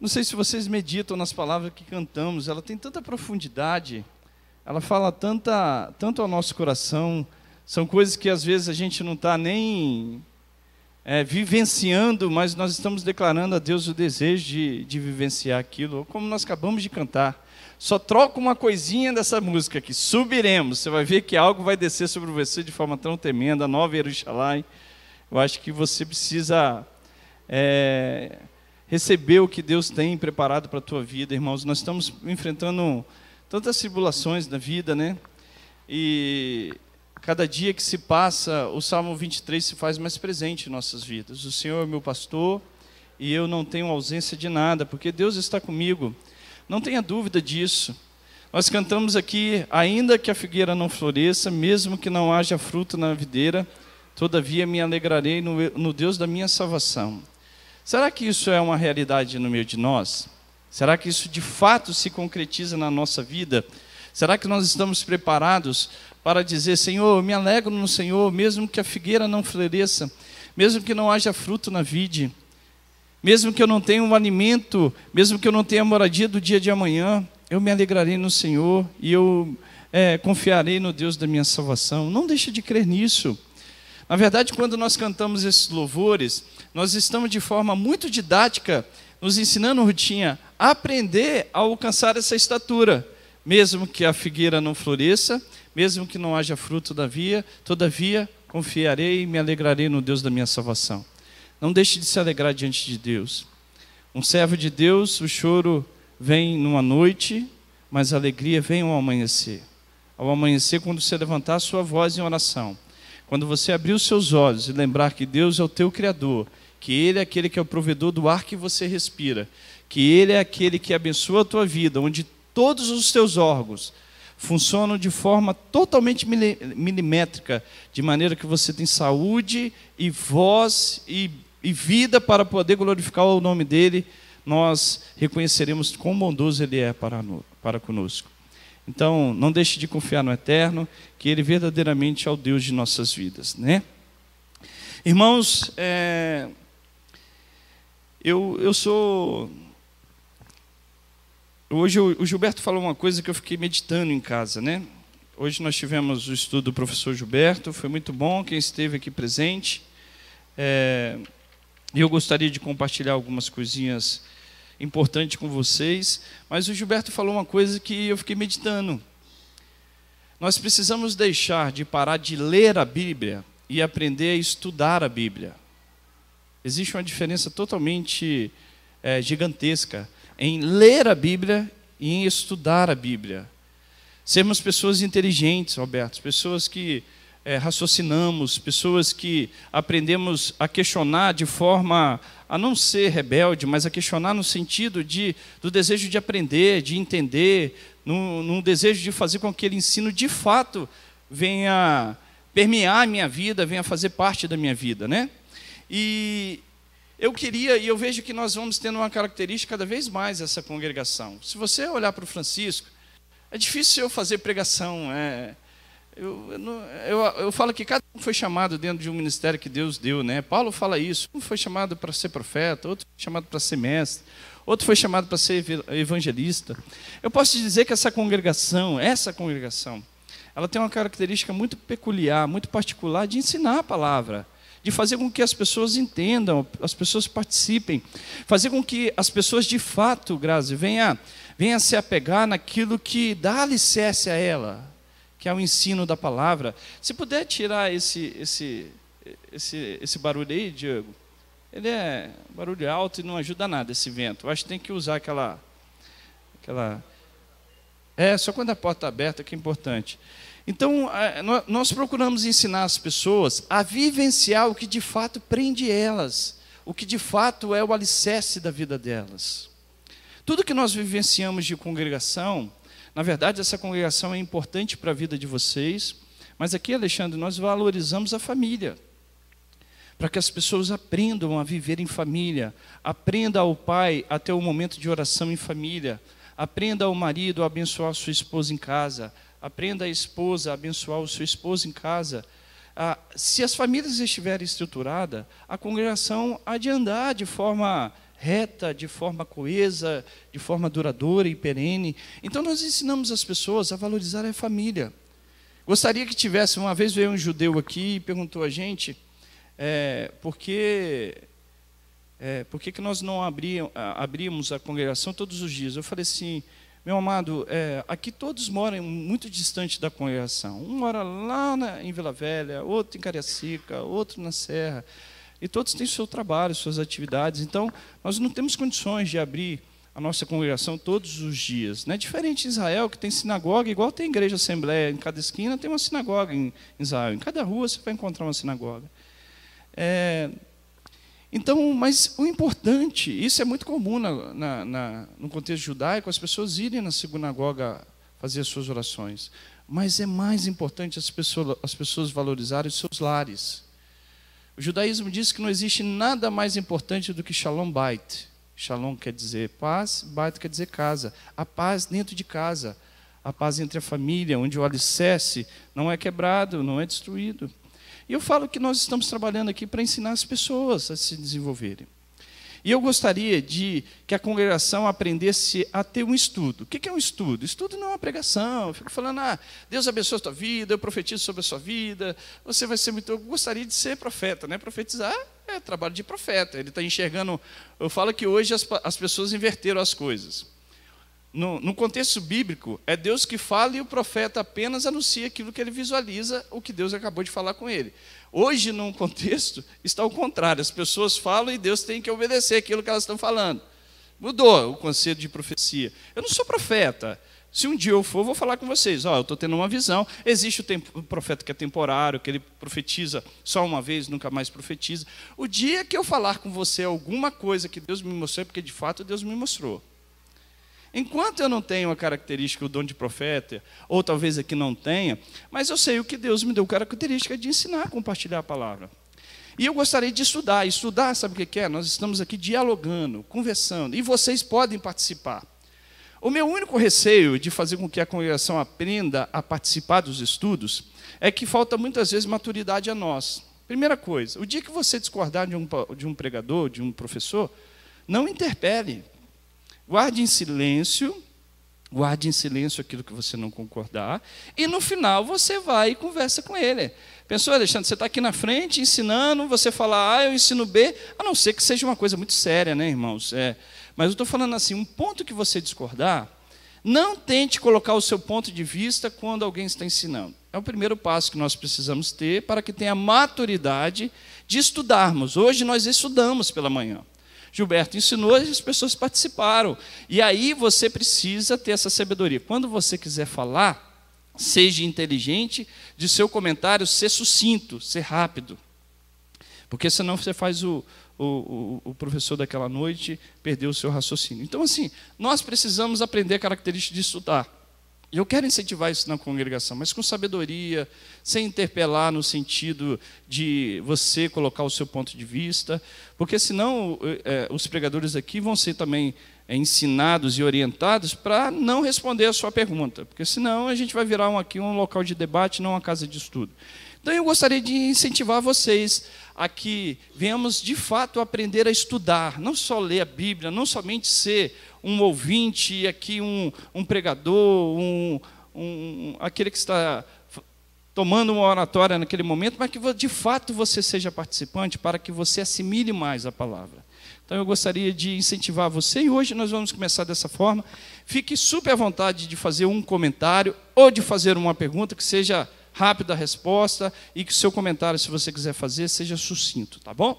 Não sei se vocês meditam nas palavras que cantamos, ela tem tanta profundidade, ela fala tanta, tanto ao nosso coração. São coisas que às vezes a gente não está nem é, vivenciando, mas nós estamos declarando a Deus o desejo de, de vivenciar aquilo, como nós acabamos de cantar. Só troca uma coisinha dessa música aqui, subiremos. Você vai ver que algo vai descer sobre você de forma tão tremenda, nova Jerusalém. Eu acho que você precisa é, receber o que Deus tem preparado para a tua vida, irmãos. Nós estamos enfrentando tantas tribulações na vida, né? E cada dia que se passa, o Salmo 23 se faz mais presente em nossas vidas. O Senhor é meu pastor e eu não tenho ausência de nada, porque Deus está comigo. Não tenha dúvida disso. Nós cantamos aqui, ainda que a figueira não floresça, mesmo que não haja fruto na videira, todavia me alegrarei no, no Deus da minha salvação. Será que isso é uma realidade no meio de nós? Será que isso de fato se concretiza na nossa vida? Será que nós estamos preparados para dizer, Senhor, eu me alegro no Senhor, mesmo que a figueira não floresça, mesmo que não haja fruto na vide, mesmo que eu não tenha um alimento, mesmo que eu não tenha moradia do dia de amanhã, eu me alegrarei no Senhor e eu é, confiarei no Deus da minha salvação. Não deixe de crer nisso. Na verdade, quando nós cantamos esses louvores, nós estamos de forma muito didática nos ensinando, Rutinha, a aprender a alcançar essa estatura. Mesmo que a figueira não floresça, mesmo que não haja fruto da via, todavia confiarei e me alegrarei no Deus da minha salvação. Não deixe de se alegrar diante de Deus. Um servo de Deus, o choro vem numa noite, mas a alegria vem ao amanhecer. Ao amanhecer, quando você levantar a sua voz em oração quando você abrir os seus olhos e lembrar que Deus é o teu Criador, que Ele é aquele que é o provedor do ar que você respira, que Ele é aquele que abençoa a tua vida, onde todos os teus órgãos funcionam de forma totalmente milimétrica, de maneira que você tem saúde e voz e, e vida para poder glorificar o nome dele, nós reconheceremos quão bondoso ele é para, para conosco. Então, não deixe de confiar no Eterno, que Ele verdadeiramente é o Deus de nossas vidas, né? Irmãos, é... eu, eu sou. Hoje o Gilberto falou uma coisa que eu fiquei meditando em casa, né? Hoje nós tivemos o estudo do professor Gilberto, foi muito bom quem esteve aqui presente. É, e é... eu gostaria de compartilhar algumas coisinhas importante com vocês, mas o Gilberto falou uma coisa que eu fiquei meditando. Nós precisamos deixar de parar de ler a Bíblia e aprender a estudar a Bíblia. Existe uma diferença totalmente é, gigantesca em ler a Bíblia e em estudar a Bíblia. Sermos pessoas inteligentes, Roberto, pessoas que é, raciocinamos, pessoas que aprendemos a questionar de forma a não ser rebelde, mas a questionar no sentido de, do desejo de aprender, de entender, num, num desejo de fazer com que aquele ensino de fato venha permear a minha vida, venha fazer parte da minha vida, né? E eu queria, e eu vejo que nós vamos tendo uma característica cada vez mais essa congregação. Se você olhar para o Francisco, é difícil eu fazer pregação, é, eu, eu, eu, eu falo que cada um foi chamado dentro de um ministério que Deus deu, né? Paulo fala isso. Um foi chamado para ser profeta, outro foi chamado para ser mestre, outro foi chamado para ser evangelista. Eu posso te dizer que essa congregação, essa congregação, ela tem uma característica muito peculiar, muito particular de ensinar a palavra de fazer com que as pessoas entendam, as pessoas participem, fazer com que as pessoas de fato, Grazi, venha, venha se apegar naquilo que dá alicerce a ela, que é o ensino da palavra. Se puder tirar esse, esse, esse, esse barulho aí, Diego, ele é um barulho alto e não ajuda nada esse vento. Eu acho que tem que usar aquela. aquela... É, só quando a porta está aberta que é importante. Então, nós procuramos ensinar as pessoas a vivenciar o que de fato prende elas, o que de fato é o alicerce da vida delas. Tudo que nós vivenciamos de congregação na verdade, essa congregação é importante para a vida de vocês, mas aqui, Alexandre, nós valorizamos a família, para que as pessoas aprendam a viver em família, aprenda o pai a ter momento de oração em família, aprenda o marido a abençoar sua esposa em casa, aprenda a esposa a abençoar o seu esposo em casa. Ah, se as famílias estiverem estruturadas, a congregação há de andar de forma reta, de forma coesa, de forma duradoura e perene. Então nós ensinamos as pessoas a valorizar a família. Gostaria que tivesse, uma vez veio um judeu aqui e perguntou a gente é, por que é, por que, que nós não abríamos, a congregação todos os dias? Eu falei assim, meu amado, é, aqui todos moram muito distante da congregação. Um mora lá na, em Vila Velha, outro em Cariacica, outro na Serra. E todos têm seu trabalho, suas atividades. Então, nós não temos condições de abrir a nossa congregação todos os dias. Não é diferente de Israel, que tem sinagoga, igual tem igreja assembleia, em cada esquina tem uma sinagoga em Israel. Em cada rua você vai encontrar uma sinagoga. É... Então, mas o importante, isso é muito comum na, na, na, no contexto judaico, as pessoas irem na sinagoga fazer as suas orações. Mas é mais importante as pessoas, as pessoas valorizarem os seus lares. O judaísmo diz que não existe nada mais importante do que shalom bait. Shalom quer dizer paz, bait quer dizer casa. A paz dentro de casa, a paz entre a família, onde o alicerce não é quebrado, não é destruído. E eu falo que nós estamos trabalhando aqui para ensinar as pessoas a se desenvolverem. E eu gostaria de que a congregação aprendesse a ter um estudo. O que é um estudo? Estudo não é uma pregação. Eu fico falando, ah, Deus abençoe a sua vida, eu profetizo sobre a sua vida, você vai ser muito. Eu gostaria de ser profeta, né? Profetizar é trabalho de profeta. Ele está enxergando. Eu falo que hoje as, as pessoas inverteram as coisas no, no, contexto bíblico, é Deus que fala e o profeta apenas anuncia aquilo que ele visualiza, o que Deus acabou de falar com ele. Hoje, num contexto, está o contrário: as pessoas falam e Deus tem que obedecer aquilo que elas estão falando. Mudou o conceito de profecia. Eu não sou profeta. Se um dia eu for, vou falar com vocês. Ó, oh, eu estou tendo uma visão. Existe o, tempo, o profeta que é temporário, que ele profetiza só uma vez, nunca mais profetiza. O dia que eu falar com você alguma coisa que Deus me mostrou, é porque de fato Deus me mostrou. Enquanto eu não tenho a característica, o dom de profeta, ou talvez aqui não tenha, mas eu sei o que Deus me deu, a característica de ensinar, compartilhar a palavra. E eu gostaria de estudar. Estudar, sabe o que é? Nós estamos aqui dialogando, conversando, e vocês podem participar. O meu único receio de fazer com que a congregação aprenda a participar dos estudos é que falta muitas vezes maturidade a nós. Primeira coisa, o dia que você discordar de um, de um pregador, de um professor, não interpele, Guarde em silêncio, guarde em silêncio aquilo que você não concordar, e no final você vai e conversa com ele. Pensou, Alexandre, você está aqui na frente ensinando, você fala A, eu ensino B, a não ser que seja uma coisa muito séria, né, irmãos? É, mas eu estou falando assim, um ponto que você discordar, não tente colocar o seu ponto de vista quando alguém está ensinando. É o primeiro passo que nós precisamos ter para que tenha maturidade de estudarmos. Hoje nós estudamos pela manhã. Gilberto ensinou e as pessoas participaram. E aí você precisa ter essa sabedoria. Quando você quiser falar, seja inteligente de seu comentário, ser sucinto, ser rápido. Porque senão você faz o, o, o, professor daquela noite perder o seu raciocínio. Então, assim, nós precisamos aprender a característica de estudar. E eu quero incentivar isso na congregação, mas com sabedoria, sem interpelar no sentido de você colocar o seu ponto de vista, porque senão é, os pregadores aqui vão ser também é, ensinados e orientados para não responder a sua pergunta, porque senão a gente vai virar um, aqui um local de debate, não uma casa de estudo. Então eu gostaria de incentivar vocês a que venhamos de fato aprender a estudar, não só ler a Bíblia, não somente ser um ouvinte aqui um, um pregador, um, um, aquele que está tomando uma oratória naquele momento, mas que de fato você seja participante para que você assimile mais a palavra. Então eu gostaria de incentivar você, e hoje nós vamos começar dessa forma. Fique super à vontade de fazer um comentário ou de fazer uma pergunta que seja rápida a resposta e que o seu comentário, se você quiser fazer, seja sucinto, tá bom?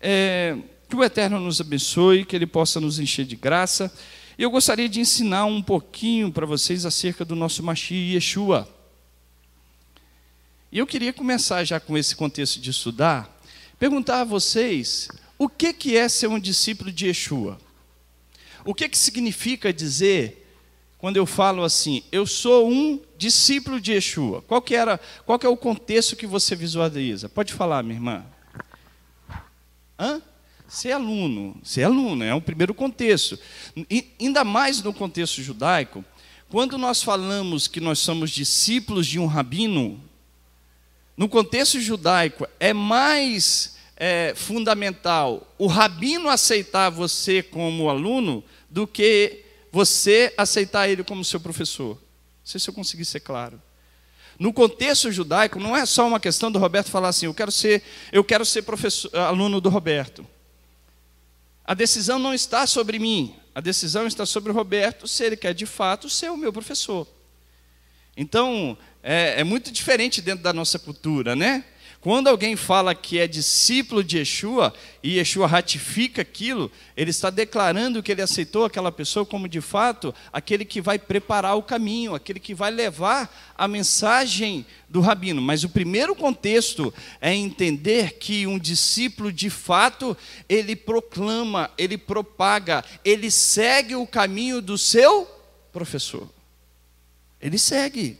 É, que o Eterno nos abençoe, que Ele possa nos encher de graça. E eu gostaria de ensinar um pouquinho para vocês acerca do nosso Mashi Yeshua. E eu queria começar já com esse contexto de estudar, perguntar a vocês o que, que é ser um discípulo de Yeshua? O que, que significa dizer quando eu falo assim, eu sou um discípulo de Yeshua? Qual que era, qual que é o contexto que você visualiza? Pode falar, minha irmã. Hã? Ser é aluno, ser é aluno, é o primeiro contexto. E, ainda mais no contexto judaico, quando nós falamos que nós somos discípulos de um rabino, no contexto judaico é mais é, fundamental o rabino aceitar você como aluno do que você aceitar ele como seu professor. Não sei se eu consegui ser claro. No contexto judaico, não é só uma questão do Roberto falar assim, eu quero ser, eu quero ser professor, aluno do Roberto. A decisão não está sobre mim, a decisão está sobre o Roberto, se ele quer de fato ser o meu professor. Então, é, é muito diferente dentro da nossa cultura, né? Quando alguém fala que é discípulo de Yeshua e Yeshua ratifica aquilo, ele está declarando que ele aceitou aquela pessoa como de fato aquele que vai preparar o caminho, aquele que vai levar a mensagem do rabino. Mas o primeiro contexto é entender que um discípulo de fato, ele proclama, ele propaga, ele segue o caminho do seu professor. Ele segue.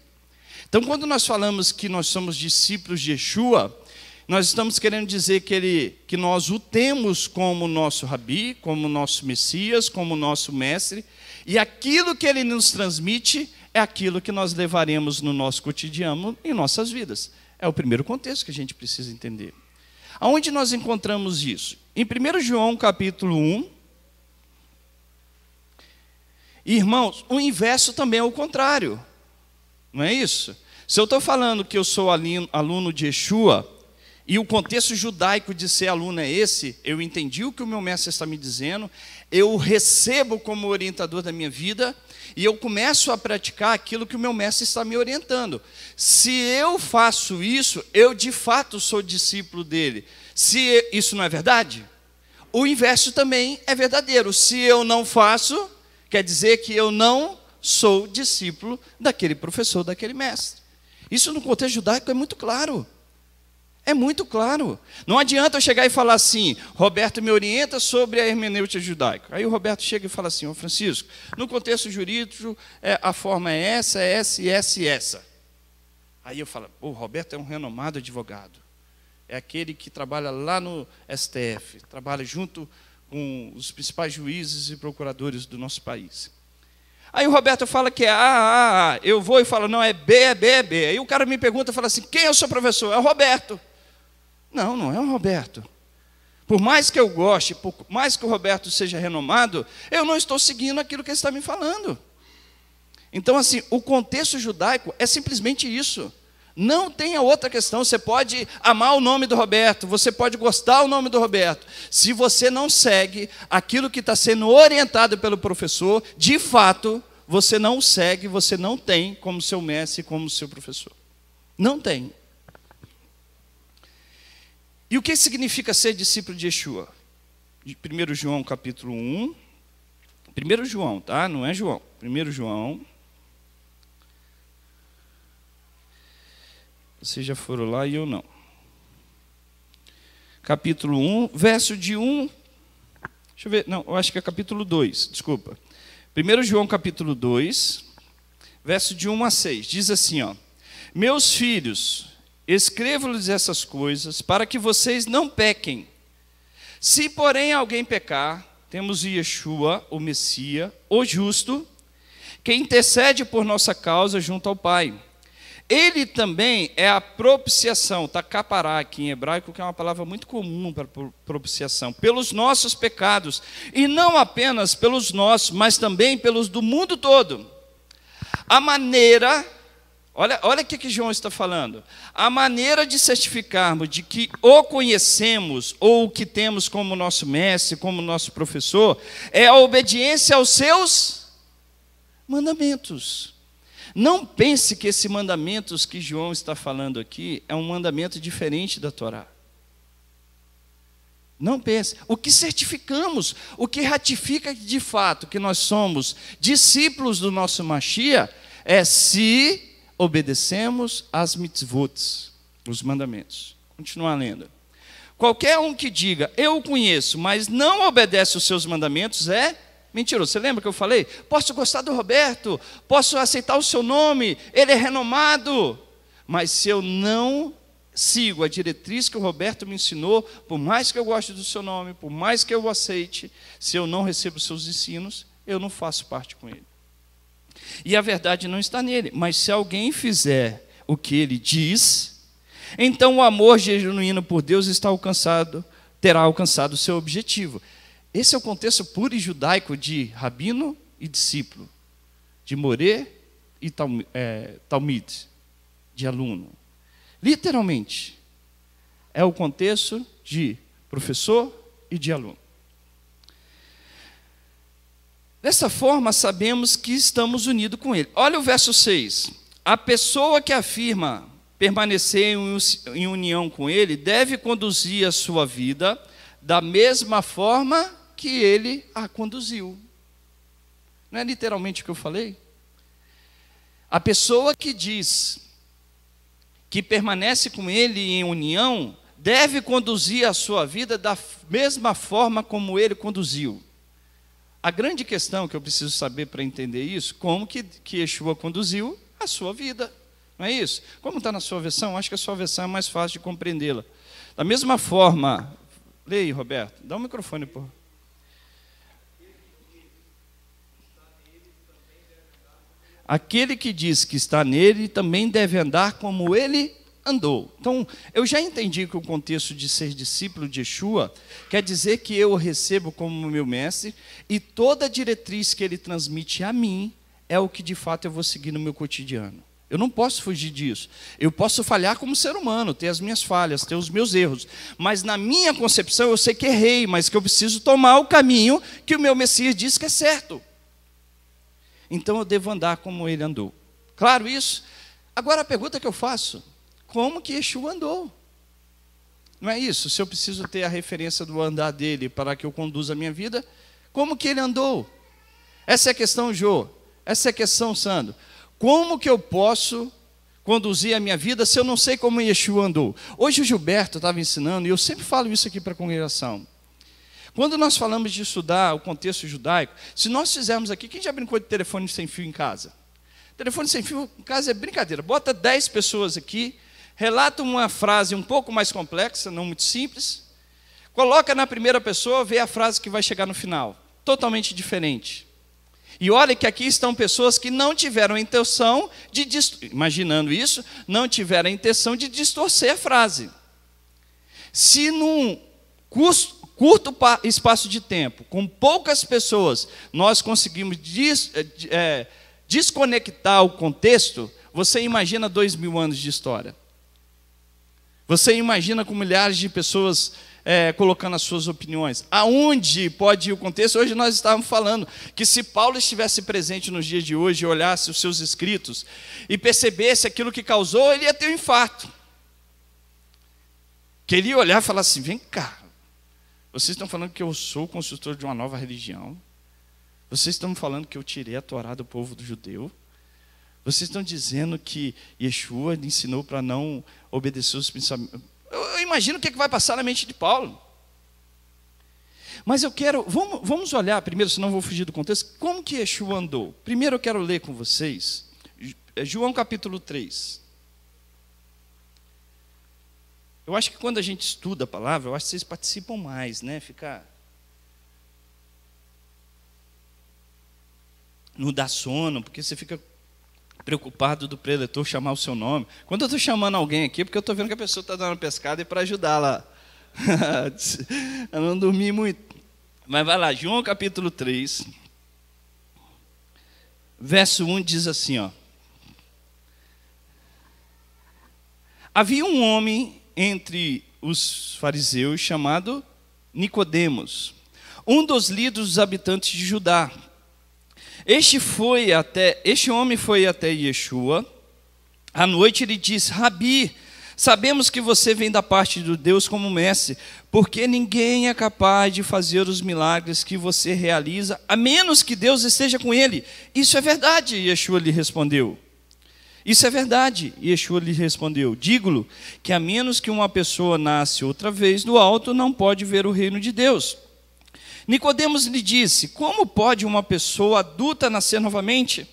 Então, quando nós falamos que nós somos discípulos de Yeshua, nós estamos querendo dizer que, ele, que nós o temos como nosso rabi, como nosso Messias, como nosso mestre, e aquilo que ele nos transmite é aquilo que nós levaremos no nosso cotidiano, em nossas vidas. É o primeiro contexto que a gente precisa entender. Aonde nós encontramos isso? Em 1 João capítulo 1. Irmãos, o inverso também é o contrário. Não é isso? Se eu estou falando que eu sou aluno de Yeshua, e o contexto judaico de ser aluno é esse, eu entendi o que o meu mestre está me dizendo, eu recebo como orientador da minha vida, e eu começo a praticar aquilo que o meu mestre está me orientando. Se eu faço isso, eu de fato sou discípulo dele. Se isso não é verdade, o inverso também é verdadeiro. Se eu não faço, quer dizer que eu não sou discípulo daquele professor, daquele mestre. Isso no contexto judaico é muito claro. É muito claro. Não adianta eu chegar e falar assim, Roberto me orienta sobre a hermenêutica judaica. Aí o Roberto chega e fala assim, ô oh, Francisco, no contexto jurídico, é, a forma é essa, é essa, essa e essa. Aí eu falo, o oh, Roberto é um renomado advogado. É aquele que trabalha lá no STF, trabalha junto com os principais juízes e procuradores do nosso país. Aí o Roberto fala que é A, ah, A, ah, A. Ah, eu vou e falo, não, é B, é B, é B. Aí o cara me pergunta, fala assim, quem é o seu professor? É o Roberto. Não, não é o Roberto. Por mais que eu goste, por mais que o Roberto seja renomado, eu não estou seguindo aquilo que ele está me falando. Então, assim, o contexto judaico é simplesmente isso. Não tenha outra questão. Você pode amar o nome do Roberto, você pode gostar o nome do Roberto. Se você não segue aquilo que está sendo orientado pelo professor, de fato, você não segue, você não tem como seu mestre, como seu professor. Não tem. E o que significa ser discípulo de Yeshua? 1 João capítulo 1. 1 João, tá? Não é João. 1 João Vocês já foram lá e eu não. Capítulo 1, verso de 1. Deixa eu ver, não, eu acho que é capítulo 2, desculpa. 1 João capítulo 2, verso de 1 a 6. Diz assim, ó: Meus filhos, escrevo-lhes essas coisas para que vocês não pequem. Se, porém, alguém pecar, temos Yeshua, o Messias, o justo, que intercede por nossa causa junto ao Pai. Ele também é a propiciação, tacapará tá, aqui em hebraico, que é uma palavra muito comum para propiciação, pelos nossos pecados, e não apenas pelos nossos, mas também pelos do mundo todo. A maneira, olha, olha o que, que João está falando, a maneira de certificarmos de que o conhecemos, ou o que temos como nosso mestre, como nosso professor, é a obediência aos seus mandamentos. Não pense que esse mandamento que João está falando aqui é um mandamento diferente da Torá. Não pense. O que certificamos, o que ratifica de fato que nós somos discípulos do nosso Mashiach é se obedecemos às mitzvot, os mandamentos. Continua lendo. Qualquer um que diga, eu o conheço, mas não obedece os seus mandamentos, é Mentira, você lembra que eu falei? Posso gostar do Roberto, posso aceitar o seu nome, ele é renomado. Mas se eu não sigo a diretriz que o Roberto me ensinou, por mais que eu goste do seu nome, por mais que eu o aceite, se eu não recebo seus ensinos, eu não faço parte com ele. E a verdade não está nele, mas se alguém fizer o que ele diz, então o amor genuíno por Deus está alcançado, terá alcançado o seu objetivo. Esse é o contexto puro e judaico de rabino e discípulo, de morê e é, talmid, de aluno. Literalmente, é o contexto de professor e de aluno. Dessa forma, sabemos que estamos unidos com Ele. Olha o verso 6. A pessoa que afirma permanecer em união com Ele deve conduzir a sua vida da mesma forma que ele a conduziu. Não é literalmente o que eu falei? A pessoa que diz que permanece com ele em união deve conduzir a sua vida da mesma forma como ele conduziu. A grande questão que eu preciso saber para entender isso, como que, que Yeshua conduziu a sua vida. Não é isso? Como está na sua versão? Acho que a sua versão é mais fácil de compreendê-la. Da mesma forma, leia, Roberto, dá o um microfone, por favor. Aquele que diz que está nele também deve andar como ele andou. Então, eu já entendi que o contexto de ser discípulo de Yeshua quer dizer que eu o recebo como meu mestre e toda a diretriz que ele transmite a mim é o que de fato eu vou seguir no meu cotidiano. Eu não posso fugir disso. Eu posso falhar como ser humano, ter as minhas falhas, ter os meus erros. Mas na minha concepção eu sei que errei, mas que eu preciso tomar o caminho que o meu Messias diz que é certo então eu devo andar como ele andou. Claro isso? Agora a pergunta que eu faço: como que Yeshua andou? Não é isso? Se eu preciso ter a referência do andar dele para que eu conduza a minha vida, como que ele andou? Essa é a questão, Jô. Essa é a questão, Sandro. Como que eu posso conduzir a minha vida se eu não sei como Yeshua andou? Hoje o Gilberto estava ensinando, e eu sempre falo isso aqui para a congregação. Quando nós falamos de estudar o contexto judaico, se nós fizermos aqui, quem já brincou de telefone sem fio em casa? Telefone sem fio em casa é brincadeira. Bota 10 pessoas aqui, relata uma frase um pouco mais complexa, não muito simples, coloca na primeira pessoa, vê a frase que vai chegar no final. Totalmente diferente. E olha que aqui estão pessoas que não tiveram a intenção de, imaginando isso, não tiveram a intenção de distorcer a frase. Se num curso, curto espaço de tempo, com poucas pessoas, nós conseguimos des, é, eh, eh, desconectar o contexto, você imagina dois mil anos de história. Você imagina com milhares de pessoas é, colocando as suas opiniões. Aonde pode ir o contexto? Hoje nós estávamos falando que se Paulo estivesse presente nos dias de hoje, olhasse os seus escritos e percebesse aquilo que causou, ele ia ter um infarto. Queria olhar e falar assim: vem cá, vocês estão falando que eu sou consultor de uma nova religião? Vocês estão falando que eu tirei a Torá do povo do judeu? Vocês estão dizendo que Yeshua ensinou para não obedecer os pensamentos? Eu, eu imagino o que, é que vai passar na mente de Paulo. Mas eu quero, vamos, vamos olhar primeiro, senão vou fugir do contexto, como que Yeshua andou. Primeiro eu quero ler com vocês, é, João capítulo 3. Eu acho que quando a gente estuda a palavra, eu acho que vocês participam mais, né? Ficar Não dá sono, porque você fica preocupado do preletor chamar o seu nome. Quando eu estou chamando alguém aqui, é porque eu estou vendo que a pessoa está dando pescada e para ajudá-la a não dormir muito. Mas vai lá, João capítulo 3, verso 1 diz assim: ó. Havia um homem entre os fariseus chamado Nicodemos, um dos líderes dos habitantes de Judá. Este foi até, este homem foi até Yeshua. À noite ele disse: "Rabi, sabemos que você vem da parte de Deus como mestre, porque ninguém é capaz de fazer os milagres que você realiza, a menos que Deus esteja com ele." Isso é verdade, Yeshua lhe respondeu. Isso é verdade. Yeshua lhe respondeu: digo lhe que a menos que uma pessoa nasce outra vez do alto, não pode ver o reino de Deus. Nicodemos lhe disse: Como pode uma pessoa adulta nascer novamente?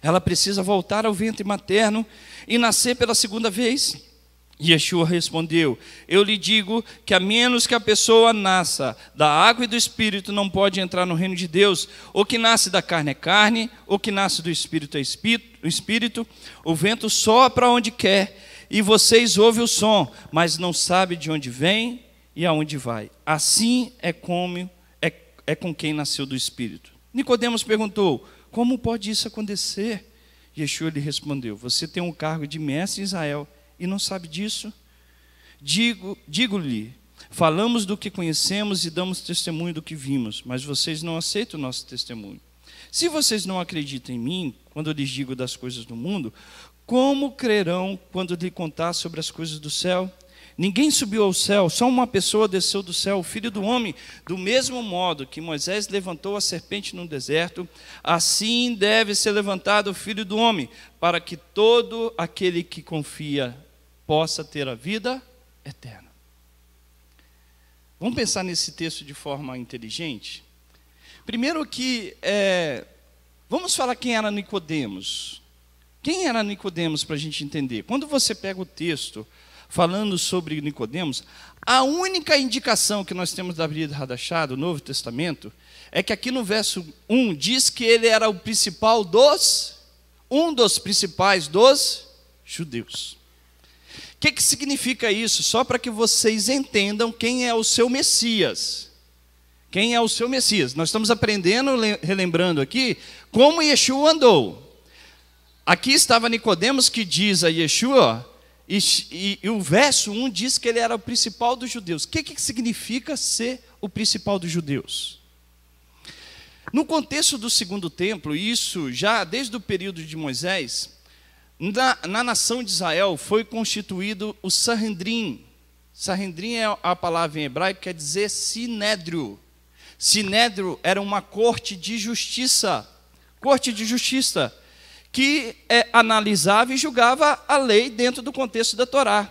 Ela precisa voltar ao ventre materno e nascer pela segunda vez. Yeshua respondeu: Eu lhe digo que a menos que a pessoa nasça da água e do espírito, não pode entrar no reino de Deus. O que nasce da carne é carne, o que nasce do espírito é espírito. O vento sopra onde quer e vocês ouvem o som, mas não sabem de onde vem e aonde vai. Assim é como é, é com quem nasceu do espírito. Nicodemos perguntou: Como pode isso acontecer? Yeshua lhe respondeu: Você tem um cargo de mestre em Israel e não sabe disso? Digo-lhe, digo falamos do que conhecemos e damos testemunho do que vimos, mas vocês não aceitam o nosso testemunho. Se vocês não acreditam em mim, quando eu lhes digo das coisas do mundo, como crerão quando lhe contar sobre as coisas do céu? Ninguém subiu ao céu, só uma pessoa desceu do céu, o filho do homem. Do mesmo modo que Moisés levantou a serpente no deserto, assim deve ser levantado o filho do homem, para que todo aquele que confia possa ter a vida eterna. Vamos pensar nesse texto de forma inteligente? Primeiro que é, vamos falar quem era Nicodemos. Quem era Nicodemos para a gente entender? Quando você pega o texto falando sobre Nicodemos, a única indicação que nós temos da vida de Radachá, do Novo Testamento, é que aqui no verso 1 diz que ele era o principal dos, um dos principais dos judeus. O que, que significa isso? Só para que vocês entendam quem é o seu Messias. Quem é o seu Messias? Nós estamos aprendendo, relembrando aqui, como Yeshua andou. Aqui estava Nicodemos que diz a Yeshua, e, e, e o verso 1 diz que ele era o principal dos judeus. O que, que significa ser o principal dos judeus? No contexto do segundo templo, isso já desde o período de Moisés, na, na, nação de Israel foi constituído o Sanhedrin. Sanhedrin é a palavra em hebraico, quer dizer sinédrio. Sinédrio era uma corte de justiça. Corte de justiça que é, analisava e julgava a lei dentro do contexto da Torá.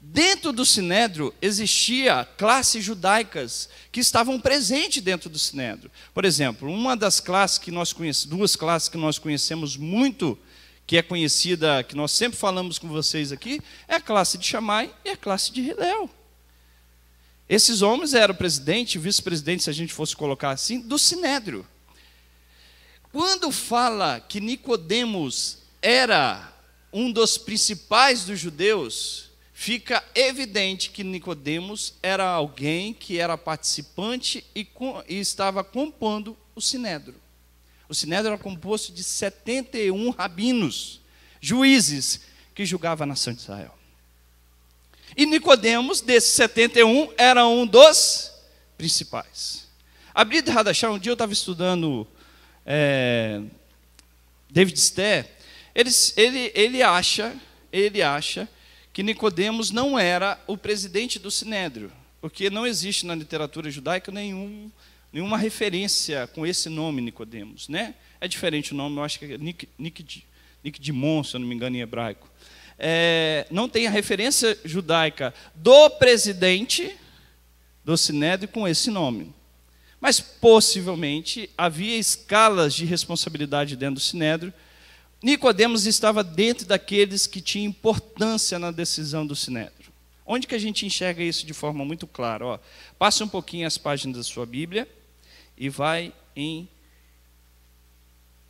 Dentro do Sinédrio existia classes judaicas que estavam presentes dentro do Sinédrio. Por exemplo, uma das classes que nós conhecemos, duas classes que nós conhecemos muito que é conhecida, que nós sempre falamos com vocês aqui, é a classe de Chamai e a classe de Hillel. Esses homens eram presidente, vice-presidente, se a gente fosse colocar assim, do Sinédrio. Quando fala que Nicodemos era um dos principais dos judeus, fica evidente que Nicodemos era alguém que era participante e, e estava compondo o Sinédrio. O Sinédrio era composto de 71 rabinos, juízes, que julgavam a nação de Israel. E Nicodemos, desses 71, era um dos principais. Abrid Radachar, um dia eu estava estudando é, David Ster, ele, ele, ele, acha, ele acha que Nicodemos não era o presidente do Sinédrio, porque não existe na literatura judaica nenhum nenhuma referência com esse nome Nicodemos, né? É diferente o nome, eu acho que é Nick, Nick, Nick se eu não me engano, em hebraico. É, não tem a referência judaica do presidente do Sinédrio com esse nome. Mas possivelmente havia escalas de responsabilidade dentro do Sinédrio. Nicodemos estava dentro daqueles que tinham importância na decisão do Sinédrio. Onde que a gente enxerga isso de forma muito clara? Ó, passe um pouquinho as páginas da sua Bíblia e vai em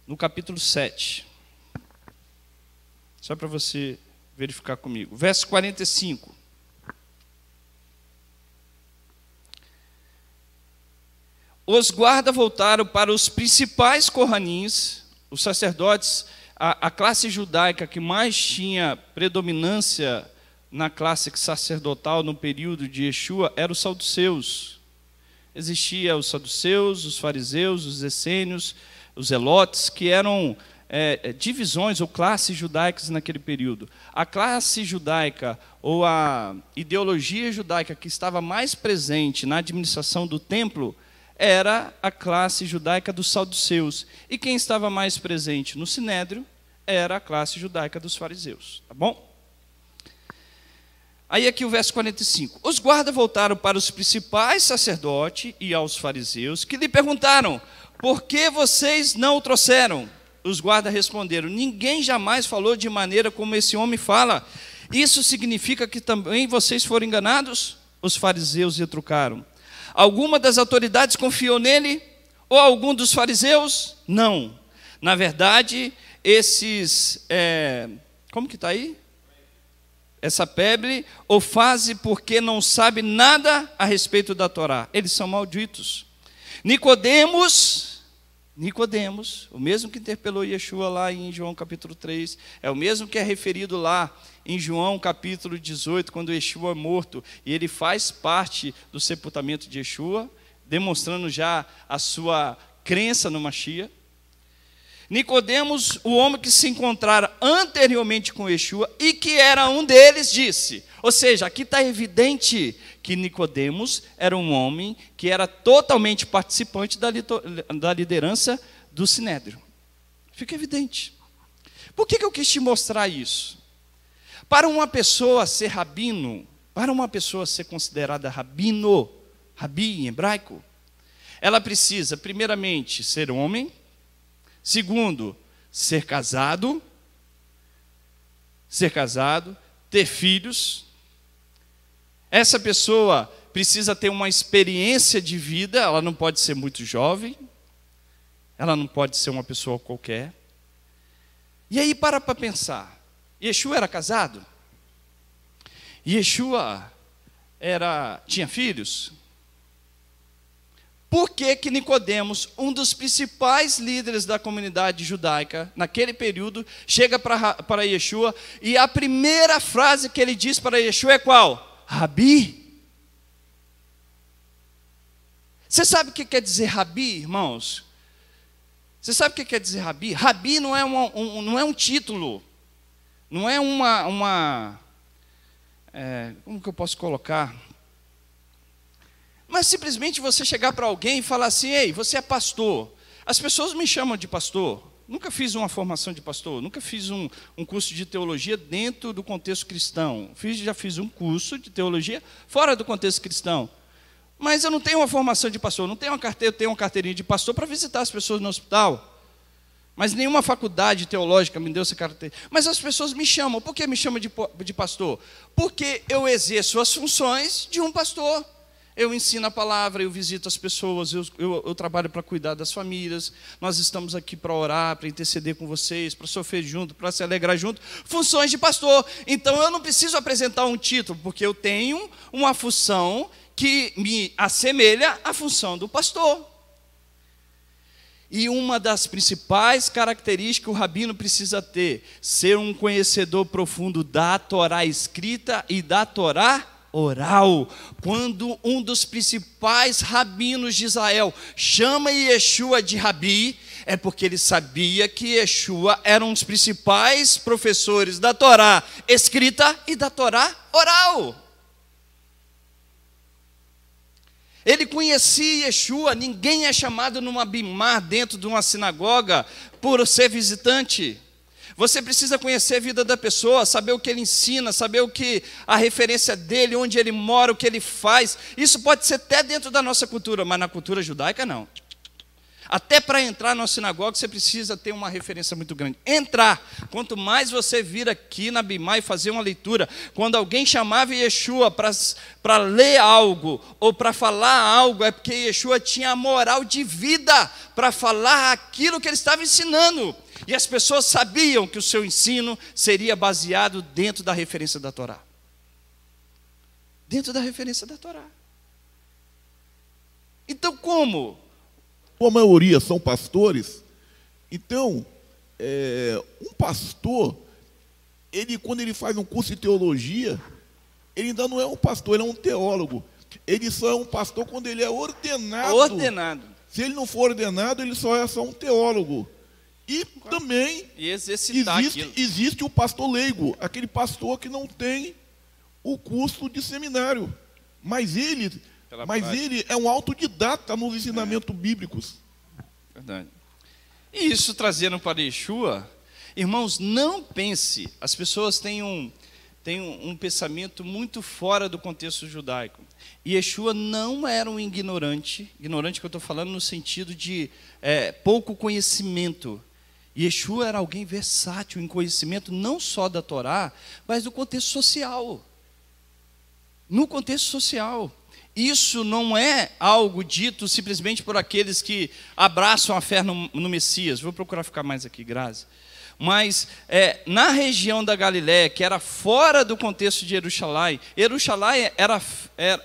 no capítulo 7. Só para você verificar comigo. Verso 45. Os guarda voltaram para os principais corranins, os sacerdotes, a, a classe judaica que mais tinha predominância na classe sacerdotal no período de Yeshua eram os saduceus existia os saduceus, os fariseus, os essênios, os elotes, que eram é, é, divisões ou classes judaicas naquele período. A classe judaica ou a ideologia judaica que estava mais presente na administração do templo era a classe judaica dos saduceus. E quem estava mais presente no sinédrio era a classe judaica dos fariseus, tá bom? Aí aqui o verso 45. Os guardas voltaram para os principais sacerdotes e aos fariseus, que lhe perguntaram: "Por que vocês não o trouxeram?" Os guardas responderam: "Ninguém jamais falou de maneira como esse homem fala. Isso significa que também vocês foram enganados?" Os fariseus retrucaram: "Alguma das autoridades confiou nele ou algum dos fariseus? Não. Na verdade, esses é... como que está aí? essa pebre ou faze porque não sabe nada a respeito da Torá. Eles são malditos. Nicodemos, Nicodemos, o mesmo que interpelou Yeshua lá em João capítulo 3, é o mesmo que é referido lá em João capítulo 18, quando Yeshua é morto e ele faz parte do sepultamento de Yeshua, demonstrando já a sua crença no Mashiach. Nicodemos, o homem que se encontrara anteriormente com Yeshua e que era um deles, disse. Ou seja, aqui está evidente que Nicodemos era um homem que era totalmente participante da, da liderança do Sinédrio. Fica evidente. Por que, que eu quis te mostrar isso? Para uma pessoa ser rabino, para uma pessoa ser considerada rabino, rabi em hebraico, ela precisa, primeiramente, ser homem Segundo, ser casado, ser casado, ter filhos. Essa pessoa precisa ter uma experiência de vida, ela não pode ser muito jovem, ela não pode ser uma pessoa qualquer. E aí para para pensar. Yeshua era casado? Yeshua era tinha filhos? por que, que Nicodemos, um dos principais líderes da comunidade judaica, naquele período, chega para Yeshua e a primeira frase que ele diz para Yeshua é qual? Rabi. Você sabe o que quer dizer rabi, irmãos? Você sabe o que quer dizer rabi? Rabi não é, uma, um, não é um título, não é uma. uma é, como que eu posso colocar? Mas simplesmente você chegar para alguém e falar assim: ei, você é pastor. As pessoas me chamam de pastor. Nunca fiz uma formação de pastor, nunca fiz um, um curso de teologia dentro do contexto cristão. Fiz, já fiz um curso de teologia fora do contexto cristão. Mas eu não tenho uma formação de pastor, não tenho uma carteira, eu tenho uma carteirinha de pastor para visitar as pessoas no hospital. Mas nenhuma faculdade teológica me deu essa carteira. Mas as pessoas me chamam. Por que me chamam de, de pastor? Porque eu exerço as funções de um pastor. Eu ensino a palavra, eu visito as pessoas, eu, eu, eu trabalho para cuidar das famílias, nós estamos aqui para orar, para interceder com vocês, para sofrer junto, para se alegrar junto. Funções de pastor. Então eu não preciso apresentar um título, porque eu tenho uma função que me assemelha à função do pastor. E uma das principais características que o rabino precisa ter, ser um conhecedor profundo da Torá escrita e da Torá oral. Quando um dos principais rabinos de Israel chama Yeshua de rabi, é porque ele sabia que Yeshua era um dos principais professores da Torá escrita e da Torá oral. Ele conhecia Yeshua, ninguém é chamado numa bimar dentro de uma sinagoga por ser visitante. Você precisa conhecer a vida da pessoa, saber o que ele ensina, saber o que a referência dele, onde ele mora, o que ele faz. Isso pode ser até dentro da nossa cultura, mas na cultura judaica não. Até para entrar na sinagoga você precisa ter uma referência muito grande. Entrar. Quanto mais você vir aqui na Bimá e fazer uma leitura, quando alguém chamava Yeshua para ler algo ou para falar algo, é porque Yeshua tinha a moral de vida para falar aquilo que ele estava ensinando. E as pessoas sabiam que o seu ensino seria baseado dentro da referência da Torá. Dentro da referência da Torá. Então, como? A maioria são pastores. Então, é, um pastor, ele quando ele faz um curso de teologia, ele ainda não é um pastor, ele é um teólogo. Ele só é um pastor quando ele é ordenado. Ordenado. Se ele não for ordenado, ele só é só um teólogo. E também e existe, aquilo. existe o pastor leigo, aquele pastor que não tem o custo de seminário, mas ele, mas ele é um autodidata nos ensinamentos é. bíblicos. Verdade. E isso trazendo para Yeshua, irmãos, não pense, as pessoas têm um, têm um, um pensamento muito fora do contexto judaico. Yeshua não era um ignorante, ignorante que eu estou falando no sentido de é, pouco conhecimento, Yeshua era alguém versátil em conhecimento não só da Torá, mas do contexto social. No contexto social. Isso não é algo dito simplesmente por aqueles que abraçam a fé no, no Messias. Vou procurar ficar mais aqui, Grazi. Mas é, na região da Galiléia, que era fora do contexto de Jerusalém, Jerusalém era, era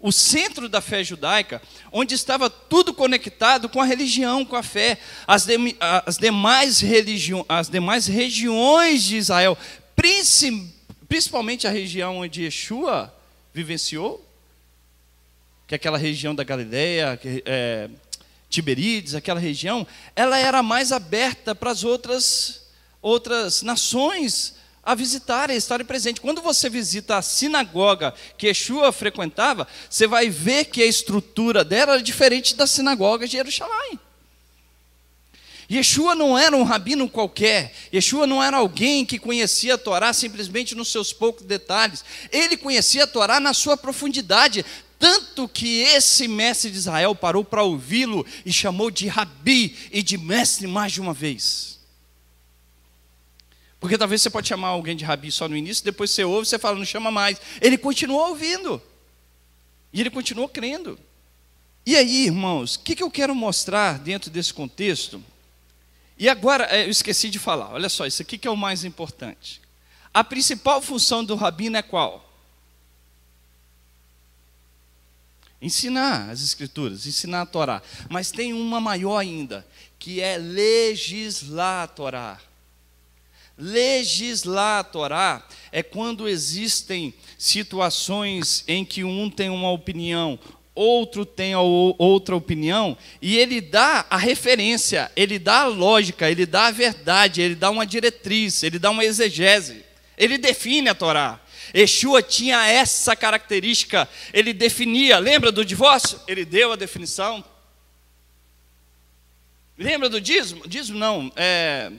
o, o centro da fé judaica, onde estava tudo conectado com a religião, com a fé. As, de, as, demais, religião, as demais regiões de Israel, principalmente a região onde Yeshua vivenciou, que é aquela região da Galileia, que, é, Tiberíades, aquela região, ela era mais aberta para as outras, outras nações a visitar, a estar presente. Quando você visita a sinagoga que Yeshua frequentava, você vai ver que a estrutura dela era diferente da sinagoga de Jerusalém. Yeshua não era um rabino qualquer, Yeshua não era alguém que conhecia a Torá simplesmente nos seus poucos detalhes, ele conhecia a Torá na sua profundidade, tanto que esse mestre de Israel parou para ouvi-lo e chamou de rabi e de mestre mais de uma vez. Porque talvez você pode chamar alguém de rabi só no início, depois você ouve, você fala, não chama mais. Ele continuou ouvindo. E ele continuou crendo. E aí, irmãos, o que, que eu quero mostrar dentro desse contexto? E agora, é, eu esqueci de falar, olha só, isso aqui que é o mais importante. A principal função do rabino é qual? ensinar as escrituras, ensinar a Torá. Mas tem uma maior ainda, que é legislar a Torá. Legislar a Torá é quando existem situações em que um tem uma opinião, outro tem outra opinião, e ele dá a referência, ele dá a lógica, ele dá a verdade, ele dá uma diretriz, ele dá uma exegese, ele define a Torá. Yeshua tinha essa característica, ele definia, lembra do divórcio? Ele deu a definição. Lembra do dízimo? Dízimo não, é,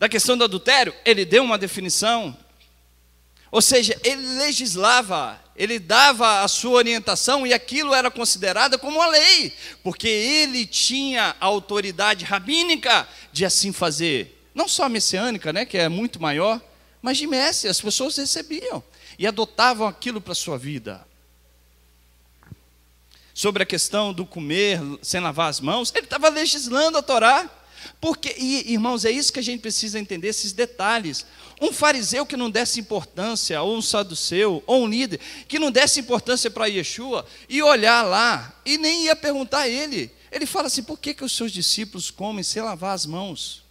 da questão do adultério, ele deu uma definição. Ou seja, ele legislava, ele dava a sua orientação e aquilo era considerado como a lei, porque ele tinha a autoridade rabínica de assim fazer. Não só messiânica, né, que é muito maior, mas de Messi, as pessoas recebiam e adotavam aquilo para a sua vida. Sobre a questão do comer sem lavar as mãos, ele estava legislando a Torá. Porque, e, irmãos, é isso que a gente precisa entender, esses detalhes. Um fariseu que não desse importância, ou um saduceu, ou um líder, que não desse importância para Yeshua, e olhar lá e nem ia perguntar a ele. Ele fala assim: por que, que os seus discípulos comem sem lavar as mãos?